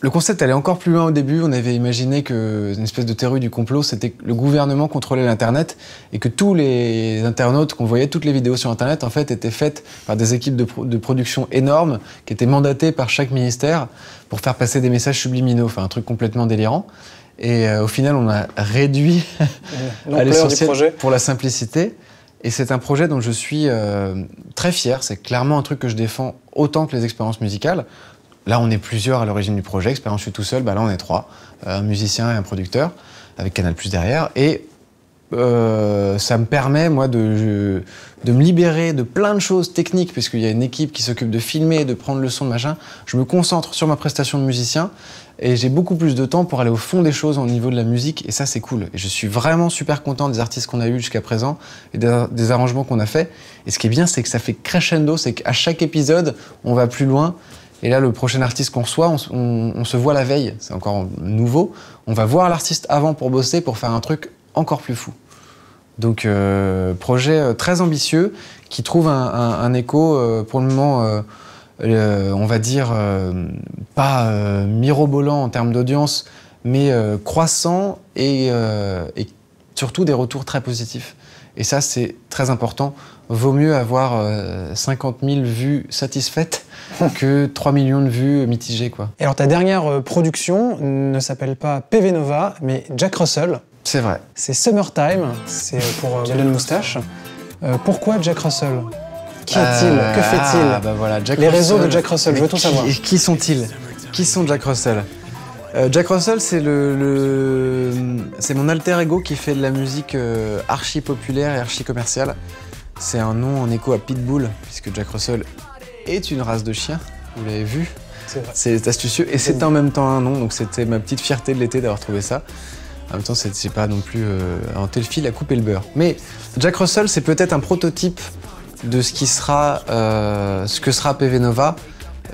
le concept allait encore plus loin au début. On avait imaginé que une espèce de théorie du complot, c'était que le gouvernement contrôlait l'internet et que tous les internautes qu'on voyait, toutes les vidéos sur internet, en fait, étaient faites par des équipes de, production énormes qui étaient mandatées par chaque ministère pour faire passer des messages subliminaux, enfin un truc complètement délirant. Et euh, au final, on a réduit à l'essentiel pour la simplicité. Et c'est un projet dont je suis euh, très fier. C'est clairement un truc que je défends autant que les expériences musicales. Là, on est plusieurs à l'origine du projet. exemple je suis tout seul, bah là, on est trois. Euh, un musicien et un producteur, avec Canal Plus derrière. Et euh, ça me permet, moi, de, me libérer de plein de choses techniques, puisqu'il y a une équipe qui s'occupe de filmer, de prendre le son, de machin. Je me concentre sur ma prestation de musicien et j'ai beaucoup plus de temps pour aller au fond des choses au niveau de la musique, et ça, c'est cool. Et je suis vraiment super content des artistes qu'on a eus jusqu'à présent et des, arrangements qu'on a faits. Et ce qui est bien, c'est que ça fait crescendo, c'est qu'à chaque épisode, on va plus loin. Et là, le prochain artiste qu'on soit, on, se voit la veille, c'est encore nouveau. On va voir l'artiste avant pour bosser, pour faire un truc encore plus fou. Donc, euh, projet euh, très ambitieux qui trouve un, écho euh, pour le moment. on va dire pas mirobolant en termes d'audience, mais croissant et, et surtout des retours très positifs. Et ça, c'est très important. Vaut mieux avoir 50 000 vues satisfaites que 3 millions de vues mitigées. Quoi. Et alors ta dernière euh, production ne s'appelle pas PV Nova, mais Jack Russell. C'est vrai. C'est Summertime, c'est euh, pour euh, Moustache. Euh, pourquoi Jack Russell Qui est-il Que fait-il ah, bah voilà, Les réseaux de Jack Russell, je veux tout savoir. Qui, qui sont-ils Qui sont Jack Russell Jack Russell, c'est le, le c'est mon alter ego qui fait de la musique archi populaire et archi commerciale. C'est un nom en écho à Pitbull, puisque Jack Russell est une race de chien, vous l'avez vu. C'est astucieux et c'est en même temps un nom, donc c'était ma petite fierté de l'été d'avoir trouvé ça. En même temps, c'est pas non plus un euh, tel fil à couper le beurre. Mais Jack Russell, c'est peut-être un prototype de ce qui sera, euh, ce que sera PV Nova.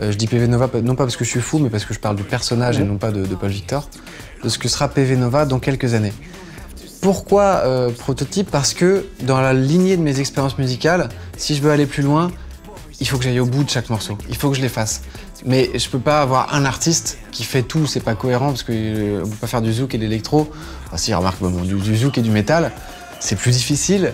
Euh, je dis PV Nova non pas parce que je suis fou, mais parce que je parle du personnage et mhm. non pas de, de, Paul Victor, de ce que sera PV Nova dans quelques années. Pourquoi prototype Parce que dans la lignée de mes expériences musicales, si je veux aller plus loin, il faut que j'aille au bout de chaque morceau, il faut que je les fasse. Mais je peux pas avoir un artiste qui fait tout, c'est pas cohérent parce que euh, on peut pas faire du zouk et de l'électro. Enfin, si, remarque, du, zouk et du métal, c'est plus difficile.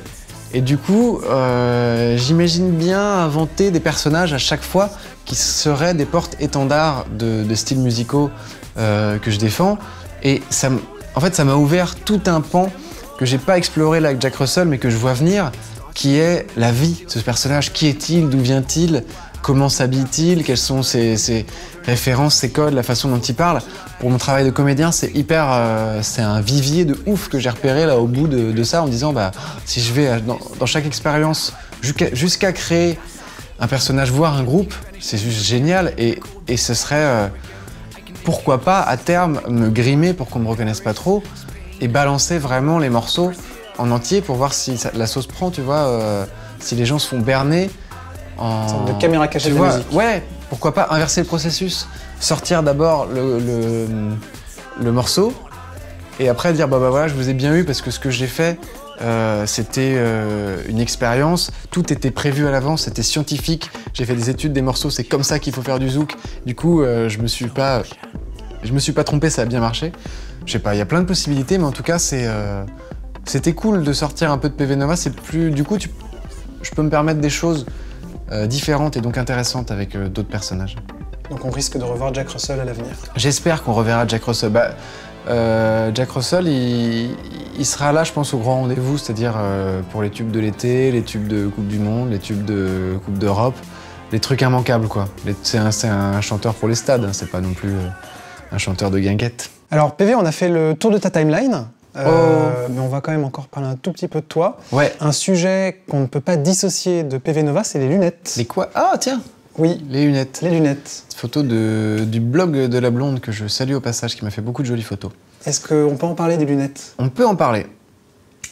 Et du coup, euh, j'imagine bien inventer des personnages à chaque fois qui seraient des portes étendards de, styles musicaux euh, que je défends. Et ça, en fait, ça m'a ouvert tout un pan que j'ai pas exploré là avec Jack Russell, mais que je vois venir qui est la vie de ce personnage. Qui est-il D'où vient-il Comment s'habille-t-il Quelles sont ses, références, ses codes, la façon dont il parle Pour mon travail de comédien, c'est hyper, euh, c'est un vivier de ouf que j'ai repéré là au bout de, ça en disant bah si je vais euh, dans, chaque expérience jusqu'à créer un personnage, voire un groupe, c'est juste génial et, ce serait euh, pourquoi pas à terme me grimer pour qu'on me reconnaisse pas trop et balancer vraiment les morceaux en entier pour voir si la sauce prend, tu vois, euh, si les gens se font berner. En... de caméra cachée tu vois, Ouais, pourquoi pas inverser le processus Sortir d'abord le, le, morceau et après dire bah bah voilà, je vous ai bien eu parce que ce que j'ai fait, euh, c'était euh, une expérience, tout était prévu à l'avance, c'était scientifique, j'ai fait des études des morceaux, c'est comme ça qu'il faut faire du zouk. Du coup, je me suis pas je me suis pas trompé, ça a bien marché. Je sais pas, il y a plein de possibilités mais en tout cas, c'est c'était cool de sortir un peu de PV Nova, c'est plus... Du coup, je peux me permettre des choses euh, différentes et donc intéressantes avec euh, d'autres personnages. Donc on risque de revoir Jack Russell à l'avenir J'espère qu'on reverra Jack Russell. Bah, euh, Jack Russell, il, sera là, je pense, au grand rendez-vous, c'est-à-dire pour les tubes de l'été, les tubes de Coupe du Monde, les tubes de Coupe d'Europe, les trucs immanquables, quoi. C'est un, chanteur pour les stades, hein, c'est pas non plus un chanteur de guinguette. Alors, PV, on a fait le tour de ta timeline. Euh, oh. Mais on va quand même encore parler un tout petit peu de toi. Ouais. Un sujet qu'on ne peut pas dissocier de PV Nova, c'est les lunettes. Les quoi Ah tiens Oui. Les lunettes. Les lunettes. photo du blog de la blonde que je salue au passage, qui m'a fait beaucoup de jolies photos. Est-ce qu'on peut en parler des lunettes On peut en parler.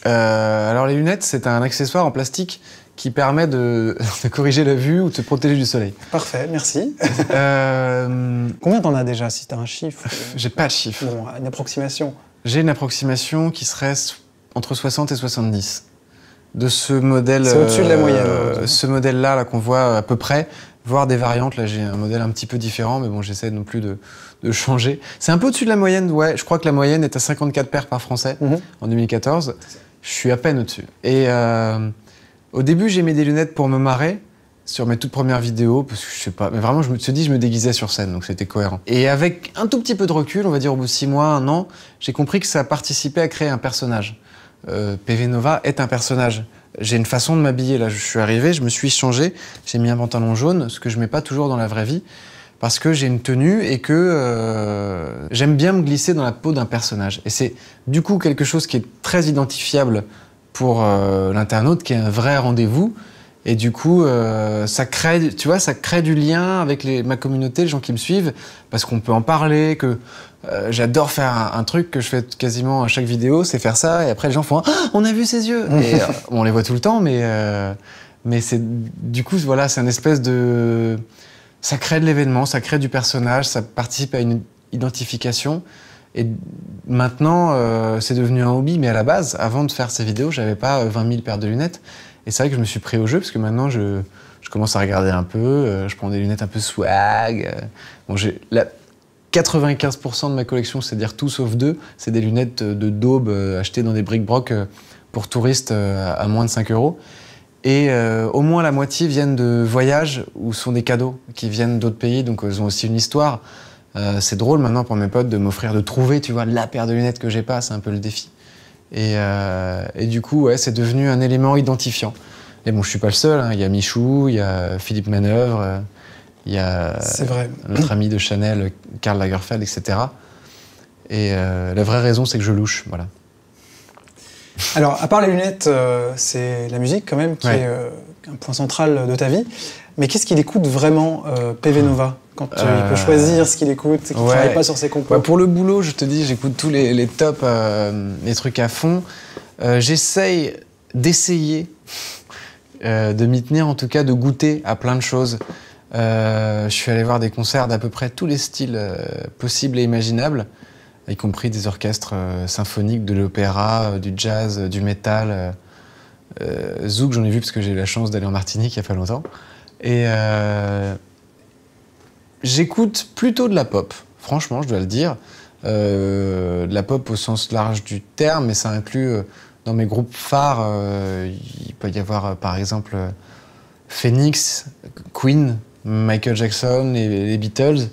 Euh, alors les lunettes, c'est un accessoire en plastique qui permet de, corriger la vue ou de se protéger du soleil. Parfait, merci. Euh, Combien t'en as déjà, si t'as un chiffre J'ai pas de chiffre. Bon, une approximation. J'ai une approximation qui serait entre 60 et 70 de ce modèle. C'est au-dessus de la euh, moyenne. ce modèle-là -là, qu'on voit à peu près, voire des variantes. Là, j'ai un modèle un petit peu différent, mais bon, j'essaie non plus de, changer. C'est un peu au-dessus de la moyenne, ouais. Je crois que la moyenne est à 54 paires par Français mhm. en 2014. Je suis à peine au-dessus. Et euh, au début, j'ai mis des lunettes pour me marrer sur mes toutes premières vidéos, parce que je sais pas, mais vraiment, je me suis dit, je me déguisais sur scène, donc c'était cohérent. Et avec un tout petit peu de recul, on va dire au bout de six mois, un an, j'ai compris que ça participait à créer un personnage. Euh, PV Nova est un personnage. J'ai une façon de m'habiller. Là, je suis arrivé, je me suis changé, j'ai mis un pantalon jaune, ce que je mets pas toujours dans la vraie vie, parce que j'ai une tenue et que euh, j'aime bien me glisser dans la peau d'un personnage. Et c'est du coup quelque chose qui est très identifiable pour euh, l'internaute, qui est un vrai rendez-vous. Et du coup, euh, ça crée, tu vois, ça crée du lien avec les, ma communauté, les gens qui me suivent, parce qu'on peut en parler, que euh, j'adore faire un, truc que je fais quasiment à chaque vidéo, c'est faire ça, et après les gens font ah, on a vu ses yeux !» Et euh, on les voit tout le temps, mais, mais c'est du coup, voilà, c'est un espèce de... Ça crée de l'événement, ça crée du personnage, ça participe à une identification. Et maintenant, c'est devenu un hobby, mais à la base, avant de faire ces vidéos, j'avais pas 20 000 paires de lunettes. Et c'est vrai que je me suis pris au jeu parce que maintenant, je, commence à regarder un peu, euh, je prends des lunettes un peu swag. Euh. bon, j'ai la 95% de ma collection, c'est-à-dire tout sauf deux, c'est des lunettes de daube euh, achetées dans des briques broc pour touristes à moins de 5 euros. Et au moins la moitié viennent de voyages ou sont des cadeaux qui viennent d'autres pays, donc elles ont aussi une histoire. c'est drôle maintenant pour mes potes de m'offrir, de trouver, tu vois, la paire de lunettes que j'ai pas, c'est un peu le défi. Euh, et, du coup, c'est devenu un élément identifiant. Et bon, je suis pas le seul. Hein. Il y a Michou, il y a Philippe Manœuvre, euh, il y a notre ami de Chanel, Karl Lagerfeld, etc. Et euh, la vraie raison, c'est que je louche, voilà. Alors, à part les lunettes, c'est la musique quand même qui est un point central de ta vie. Mais qu'est-ce qu'il écoute vraiment PV Nova quand euh, il peut euh, choisir ce qu'il écoute, qu'il ne travaille pas sur ses compos. Bah, pour le boulot, je te dis, j'écoute tous les, tops, euh, les trucs à fond. Euh, j'essaye d'essayer de m'y tenir, en tout cas de goûter à plein de choses. je suis allé voir des concerts d'à peu près tous les styles possibles et imaginables, y compris des orchestres symphoniques, de l'opéra, du jazz, du métal. Zouk, j'en ai vu parce que j'ai eu la chance d'aller en Martinique il n'y a pas longtemps. Et J'écoute plutôt de la pop, franchement, je dois le dire. Euh, de la pop au sens large du terme, mais ça inclut euh, dans mes groupes phares, euh, il peut y avoir par exemple Phoenix, Queen, Michael Jackson les Beatles.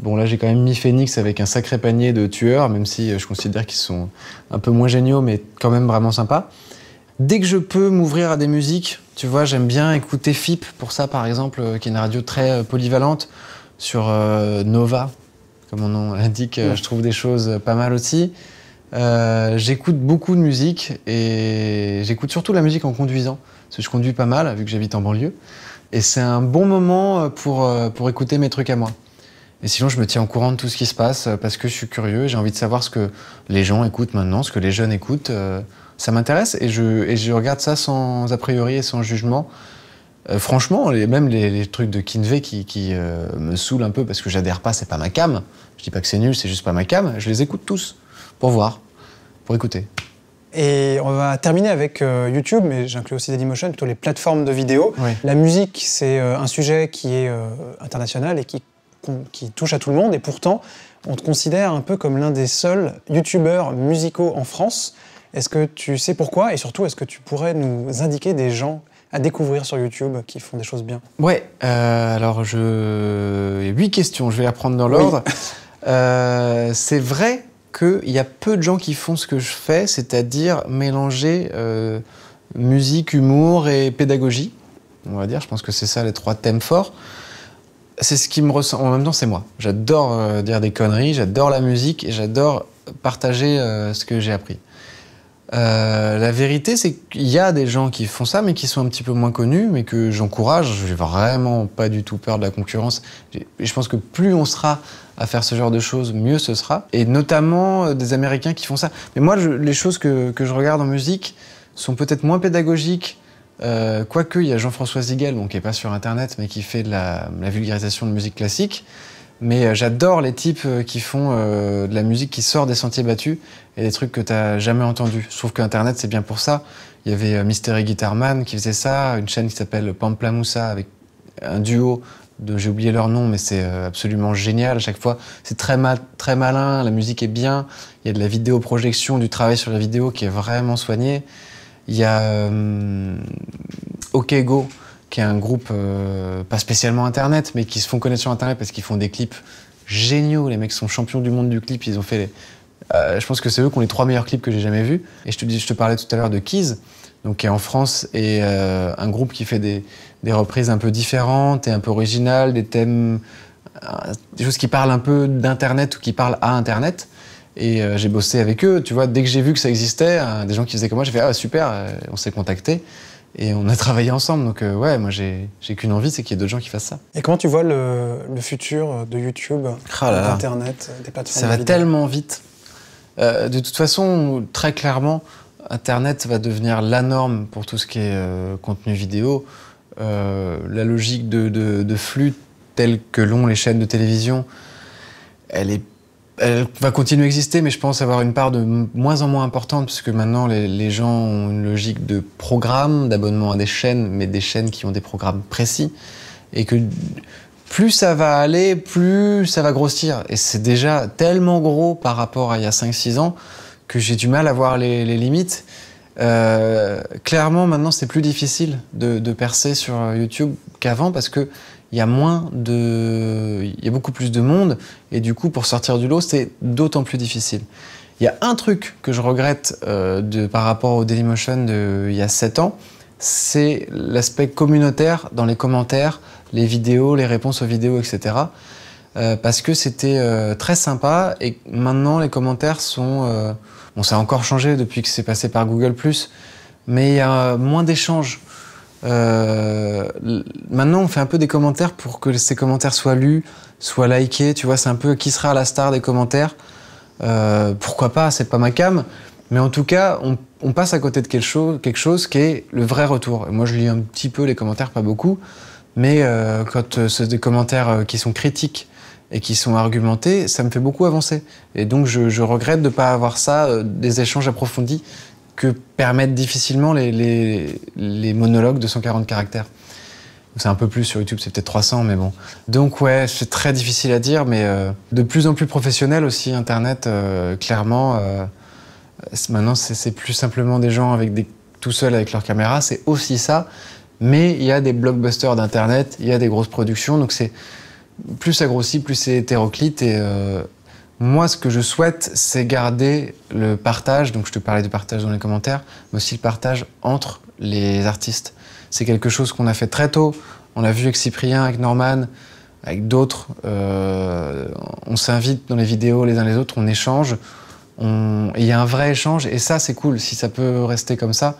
Bon, là, j'ai quand même mis Phoenix avec un sacré panier de tueurs, même si je considère qu'ils sont un peu moins géniaux, mais quand même vraiment sympas. Dès que je peux m'ouvrir à des musiques, tu vois, j'aime bien écouter FIP pour ça, par exemple, qui est une radio très polyvalente sur euh, Nova, comme mon nom l'indique, euh, je trouve des choses pas mal aussi. Euh, j'écoute beaucoup de musique et j'écoute surtout la musique en conduisant, parce que je conduis pas mal, vu que j'habite en banlieue. Et c'est un bon moment pour, écouter mes trucs à moi. Et sinon, je me tiens au courant de tout ce qui se passe parce que je suis curieux et j'ai envie de savoir ce que les gens écoutent maintenant, ce que les jeunes écoutent. ça m'intéresse et je, et je regarde ça sans a priori et sans jugement. Euh, franchement, même les, trucs de Kinvey qui, euh, me saoulent un peu parce que j'adhère pas, c'est pas ma cam. Je dis pas que c'est nul, c'est juste pas ma cam. Je les écoute tous pour voir, pour écouter. Et on va terminer avec euh, YouTube, mais j'inclus aussi Dailymotion, toutes les plateformes de vidéos. La musique, c'est un sujet qui est international et qui, qui touche à tout le monde. Et pourtant, on te considère un peu comme l'un des seuls youtubeurs musicaux en France. Est-ce que tu sais pourquoi et surtout est-ce que tu pourrais nous indiquer des gens à découvrir sur YouTube qui font des choses bien Ouais, euh, alors je. Huit questions, je vais apprendre dans l'ordre. Euh, c'est vrai qu'il y a peu de gens qui font ce que je fais, c'est-à-dire mélanger euh, musique, humour et pédagogie. On va dire, je pense que c'est ça les trois thèmes forts. C'est ce qui me ressent. En même temps, c'est moi. J'adore dire des conneries, j'adore la musique et j'adore partager ce que j'ai appris. Euh, la vérité, c'est qu'il y a des gens qui font ça, mais qui sont un petit peu moins connus, mais que j'encourage. Je n'ai vraiment pas du tout peur de la concurrence. je pense que plus on sera à faire ce genre de choses, mieux ce sera. Et notamment euh, des Américains qui font ça. Mais moi, les choses que, que, je regarde en musique sont peut-être moins pédagogiques. Euh, Quoique, il y a Jean-François Zigel, bon, qui n'est pas sur Internet, mais qui fait de la vulgarisation de musique classique. Mais euh, j'adore les types euh, qui font euh, de la musique qui sort des sentiers battus et des trucs que tu t'as jamais entendus. Je trouve qu'Internet, c'est bien pour ça. Il y avait Mystery Guitar Man qui faisait ça, une chaîne qui s'appelle Pamplamoussa avec un duo dont j'ai oublié leur nom, mais c'est absolument génial à chaque fois. C'est très, très malin, la musique est bien, il y a de la vidéo projection, du travail sur la vidéo qui est vraiment soigné. Il y a OK Go qui est un groupe euh, pas spécialement internet, mais qui se font connaître sur internet parce qu'ils font des clips géniaux. Les mecs sont champions du monde du clip. Ils ont fait. Les... Euh, je pense que c'est eux qui ont les trois meilleurs clips que j'ai jamais vus. Et je te dis, je te parlais tout à l'heure de Keys, donc qui est en France et euh, un groupe qui fait des, des, reprises un peu différentes et un peu originales, des thèmes, des choses qui parlent un peu d'internet ou qui parlent à internet. Et j'ai bossé avec eux. Tu vois, dès que j'ai vu que ça existait, des gens qui faisaient comme moi, j'ai fait ah super, on s'est contacté. Et on a travaillé ensemble, donc euh, ouais, moi j'ai qu'une envie, c'est qu'il y ait d'autres gens qui fassent ça. Et comment tu vois le, futur de YouTube, oh d'Internet, des plateformes Ça va tellement vite. Euh, de toute façon, très clairement, Internet va devenir la norme pour tout ce qui est euh, contenu vidéo. la logique de, de flux telle que l'ont les chaînes de télévision, elle est elle va continuer à exister, mais je pense avoir une part de moins en moins importante, puisque maintenant les, gens ont une logique de programme, d'abonnement à des chaînes, mais des chaînes qui ont des programmes précis, et que plus ça va aller, plus ça va grossir. Et c'est déjà tellement gros par rapport à il y a 5-6 ans que j'ai du mal à voir les, limites. Euh, clairement, maintenant, c'est plus difficile de, percer sur YouTube qu'avant parce que il y a moins de. Il y a beaucoup plus de monde, et du coup, pour sortir du lot, c'est d'autant plus difficile. Il y a un truc que je regrette euh, de, par rapport au Dailymotion d'il y a 7 ans, c'est l'aspect communautaire dans les commentaires, les vidéos, les réponses aux vidéos, etc. Euh, parce que c'était euh, très sympa et maintenant les commentaires sont. bon, ça a encore changé depuis que c'est passé par Google, mais il y a moins d'échanges euh, maintenant, on fait un peu des commentaires pour que ces commentaires soient lus, soient likés. Tu vois, c'est un peu qui sera la star des commentaires. Euh, pourquoi pas C'est pas ma cam. Mais en tout cas, on, passe à côté de quelque chose, quelque chose qui est le vrai retour. moi, je lis un petit peu les commentaires, pas beaucoup. Mais euh, quand euh, c'est des commentaires qui sont critiques et qui sont argumentés, ça me fait beaucoup avancer. Et donc, je regrette de ne pas avoir ça, des échanges approfondis que permettent difficilement les, monologues de 140 caractères. C'est un peu plus sur YouTube, c'est peut-être 300, mais bon. Donc ouais, c'est très difficile à dire, mais euh, de plus en plus professionnel aussi, Internet, euh, clairement. Euh, maintenant, c'est plus simplement des gens avec des, tout seuls avec leur caméra, c'est aussi ça. Mais il y a des blockbusters d'Internet, il y a des grosses productions, donc c'est plus ça grossit, plus c'est hétéroclite et moi, ce que je souhaite, c'est garder le partage, donc je te parlais du partage dans les commentaires, mais aussi le partage entre les artistes. C'est quelque chose qu'on a fait très tôt. On l'a vu avec Cyprien, avec Norman, avec d'autres. Euh, on s'invite dans les vidéos les uns les autres, on échange. Il y a un vrai échange et ça, c'est cool. Si ça peut rester comme ça,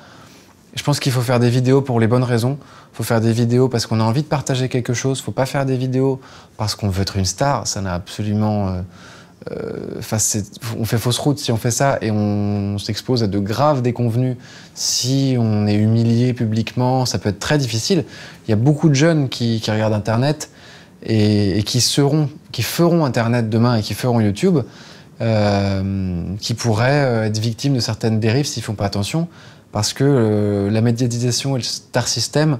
je pense qu'il faut faire des vidéos pour les bonnes raisons. Il faut faire des vidéos parce qu'on a envie de partager quelque chose. Il ne faut pas faire des vidéos parce qu'on veut être une star. Ça n'a absolument... Euh, euh, on fait fausse route si on fait ça et on, s'expose à de graves déconvenues. Si on est humilié publiquement, ça peut être très difficile. Il y a beaucoup de jeunes qui, regardent Internet et, qui seront, qui feront Internet demain et qui feront YouTube, euh, qui pourraient euh, être victimes de certaines dérives s'ils font pas attention, parce que la médiatisation et le star system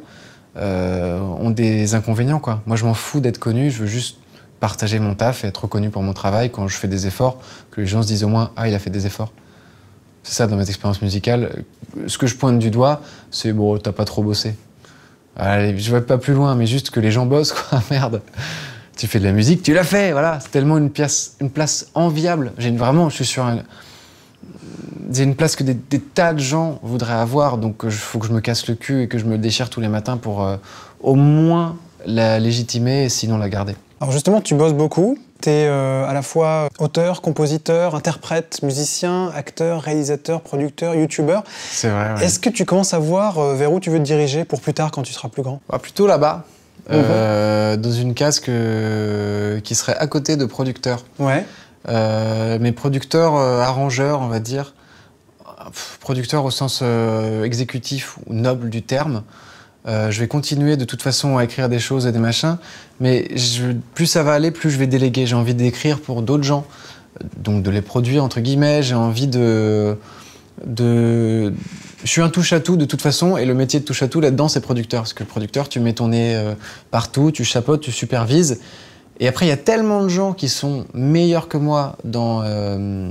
ont des inconvénients. Quoi. Moi, je m'en fous d'être connu, je veux juste partager mon taf et être reconnu pour mon travail quand je fais des efforts, que les gens se disent au moins Ah, il a fait des efforts. C'est ça dans mes expériences musicales. Ce que je pointe du doigt, c'est Bon, t'as pas trop bossé. Allez, je vais pas plus loin, mais juste que les gens bossent, quoi, merde. Tu fais de la musique, tu l'as fait, voilà. C'est tellement une, pièce, une place enviable. J'ai vraiment, je suis sur un. une place que des, tas de gens voudraient avoir, donc il faut que je me casse le cul et que je me déchire tous les matins pour euh, au moins la légitimer, sinon la garder. Alors justement, tu bosses beaucoup. Tu es euh, à la fois auteur, compositeur, interprète, musicien, acteur, réalisateur, producteur, youtubeur. C'est vrai. Est-ce que tu commences à voir euh, vers où tu veux te diriger pour plus tard quand tu seras plus grand bah, Plutôt là-bas. Mhm. Euh, dans une casque qui serait à côté de producteur. Ouais. mais producteur, arrangeur, on va dire. producteur au sens exécutif ou noble du terme. Euh, je vais continuer de toute façon à écrire des choses et des machins, mais plus ça va aller, plus je vais déléguer. J'ai envie d'écrire pour d'autres gens, donc de les produire entre guillemets. J'ai envie de, je suis un touche à tout de toute façon, et le métier de touche à tout là-dedans, c'est producteur, parce que le producteur, tu mets ton nez euh, partout, tu chapeautes, tu supervises. Et après, il y a tellement de gens qui sont meilleurs que moi dans euh,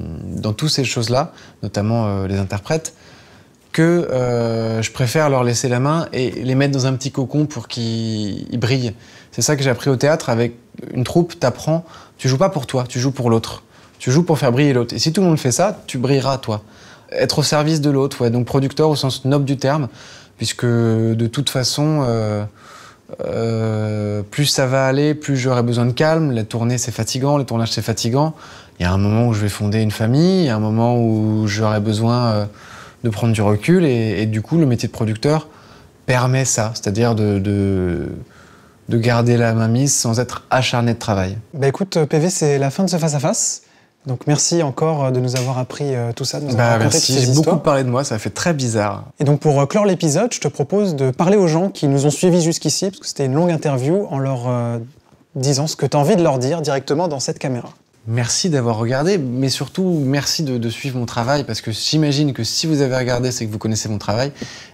toutes ces choses-là, notamment les interprètes, que euh, je préfère leur laisser la main et les mettre dans un petit cocon pour qu'ils brillent. C'est ça que j'ai appris au théâtre avec une troupe, t'apprends, tu joues pas pour toi, tu joues pour l'autre. Tu joues pour faire briller l'autre. Et si tout le monde fait ça, tu brilleras toi. Être au service de l'autre, ouais, donc producteur au sens noble du terme, puisque de toute façon, euh, euh, plus ça va aller, plus j'aurai besoin de calme. La tournée, c'est fatigant, le tournage, c'est fatigant. Il y a un moment où je vais fonder une famille, il y a un moment où j'aurai besoin de prendre du recul. Et, du coup, le métier de producteur permet ça, c'est-à-dire de, de, garder la mainmise sans être acharné de travail. Bah écoute, euh, PV, c'est la fin de ce face-à-face. Donc merci encore euh, de nous avoir appris euh, tout ça, de nous bah, avoir merci. J'ai beaucoup parlé de moi, ça fait très bizarre. Et donc pour clore l'épisode, je te propose de parler aux gens qui nous ont suivis jusqu'ici, parce que c'était une longue interview, en leur disant ce que tu as envie de leur dire directement dans cette caméra. Merci d'avoir regardé, mais surtout merci de, suivre mon travail parce que j'imagine que si vous avez regardé, c'est que vous connaissez mon travail.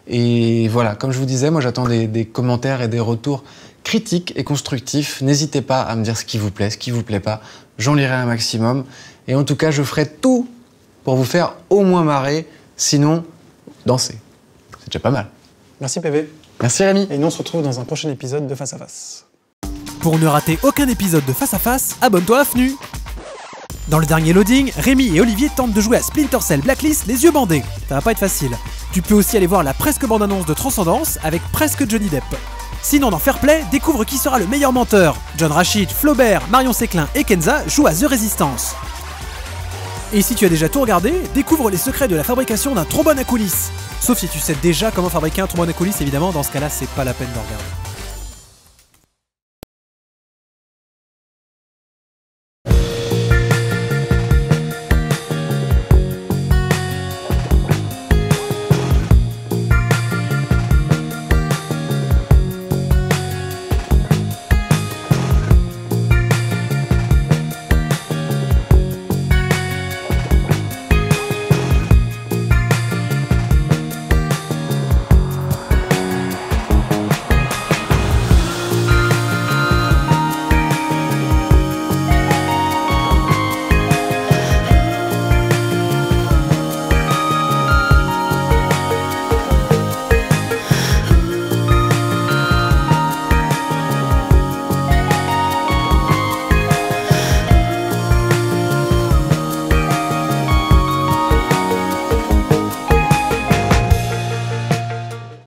Et voilà, comme je vous disais, moi j'attends des, commentaires et des retours critiques et constructifs. N'hésitez pas à me dire ce qui vous plaît, ce qui vous plaît pas. J'en lirai un maximum. Et en tout cas, je ferai tout pour vous faire au moins marrer, sinon danser. C'est déjà pas mal. Merci PV. Merci Rémi. Et nous on se retrouve dans un prochain épisode de Face à Face. Pour ne rater aucun épisode de Face à Face, abonne-toi à FNU dans le dernier loading, Rémi et Olivier tentent de jouer à Splinter Cell Blacklist les yeux bandés. Ça va pas être facile. Tu peux aussi aller voir la presque bande-annonce de Transcendance avec presque Johnny Depp. Sinon, dans Fair Play, découvre qui sera le meilleur menteur. John Rachid, Flaubert, Marion Séclin et Kenza jouent à The Resistance. Et si tu as déjà tout regardé, découvre les secrets de la fabrication d'un trombone à coulisses. Sauf si tu sais déjà comment fabriquer un trombone à coulisses, évidemment, dans ce cas-là, c'est pas la peine de regarder.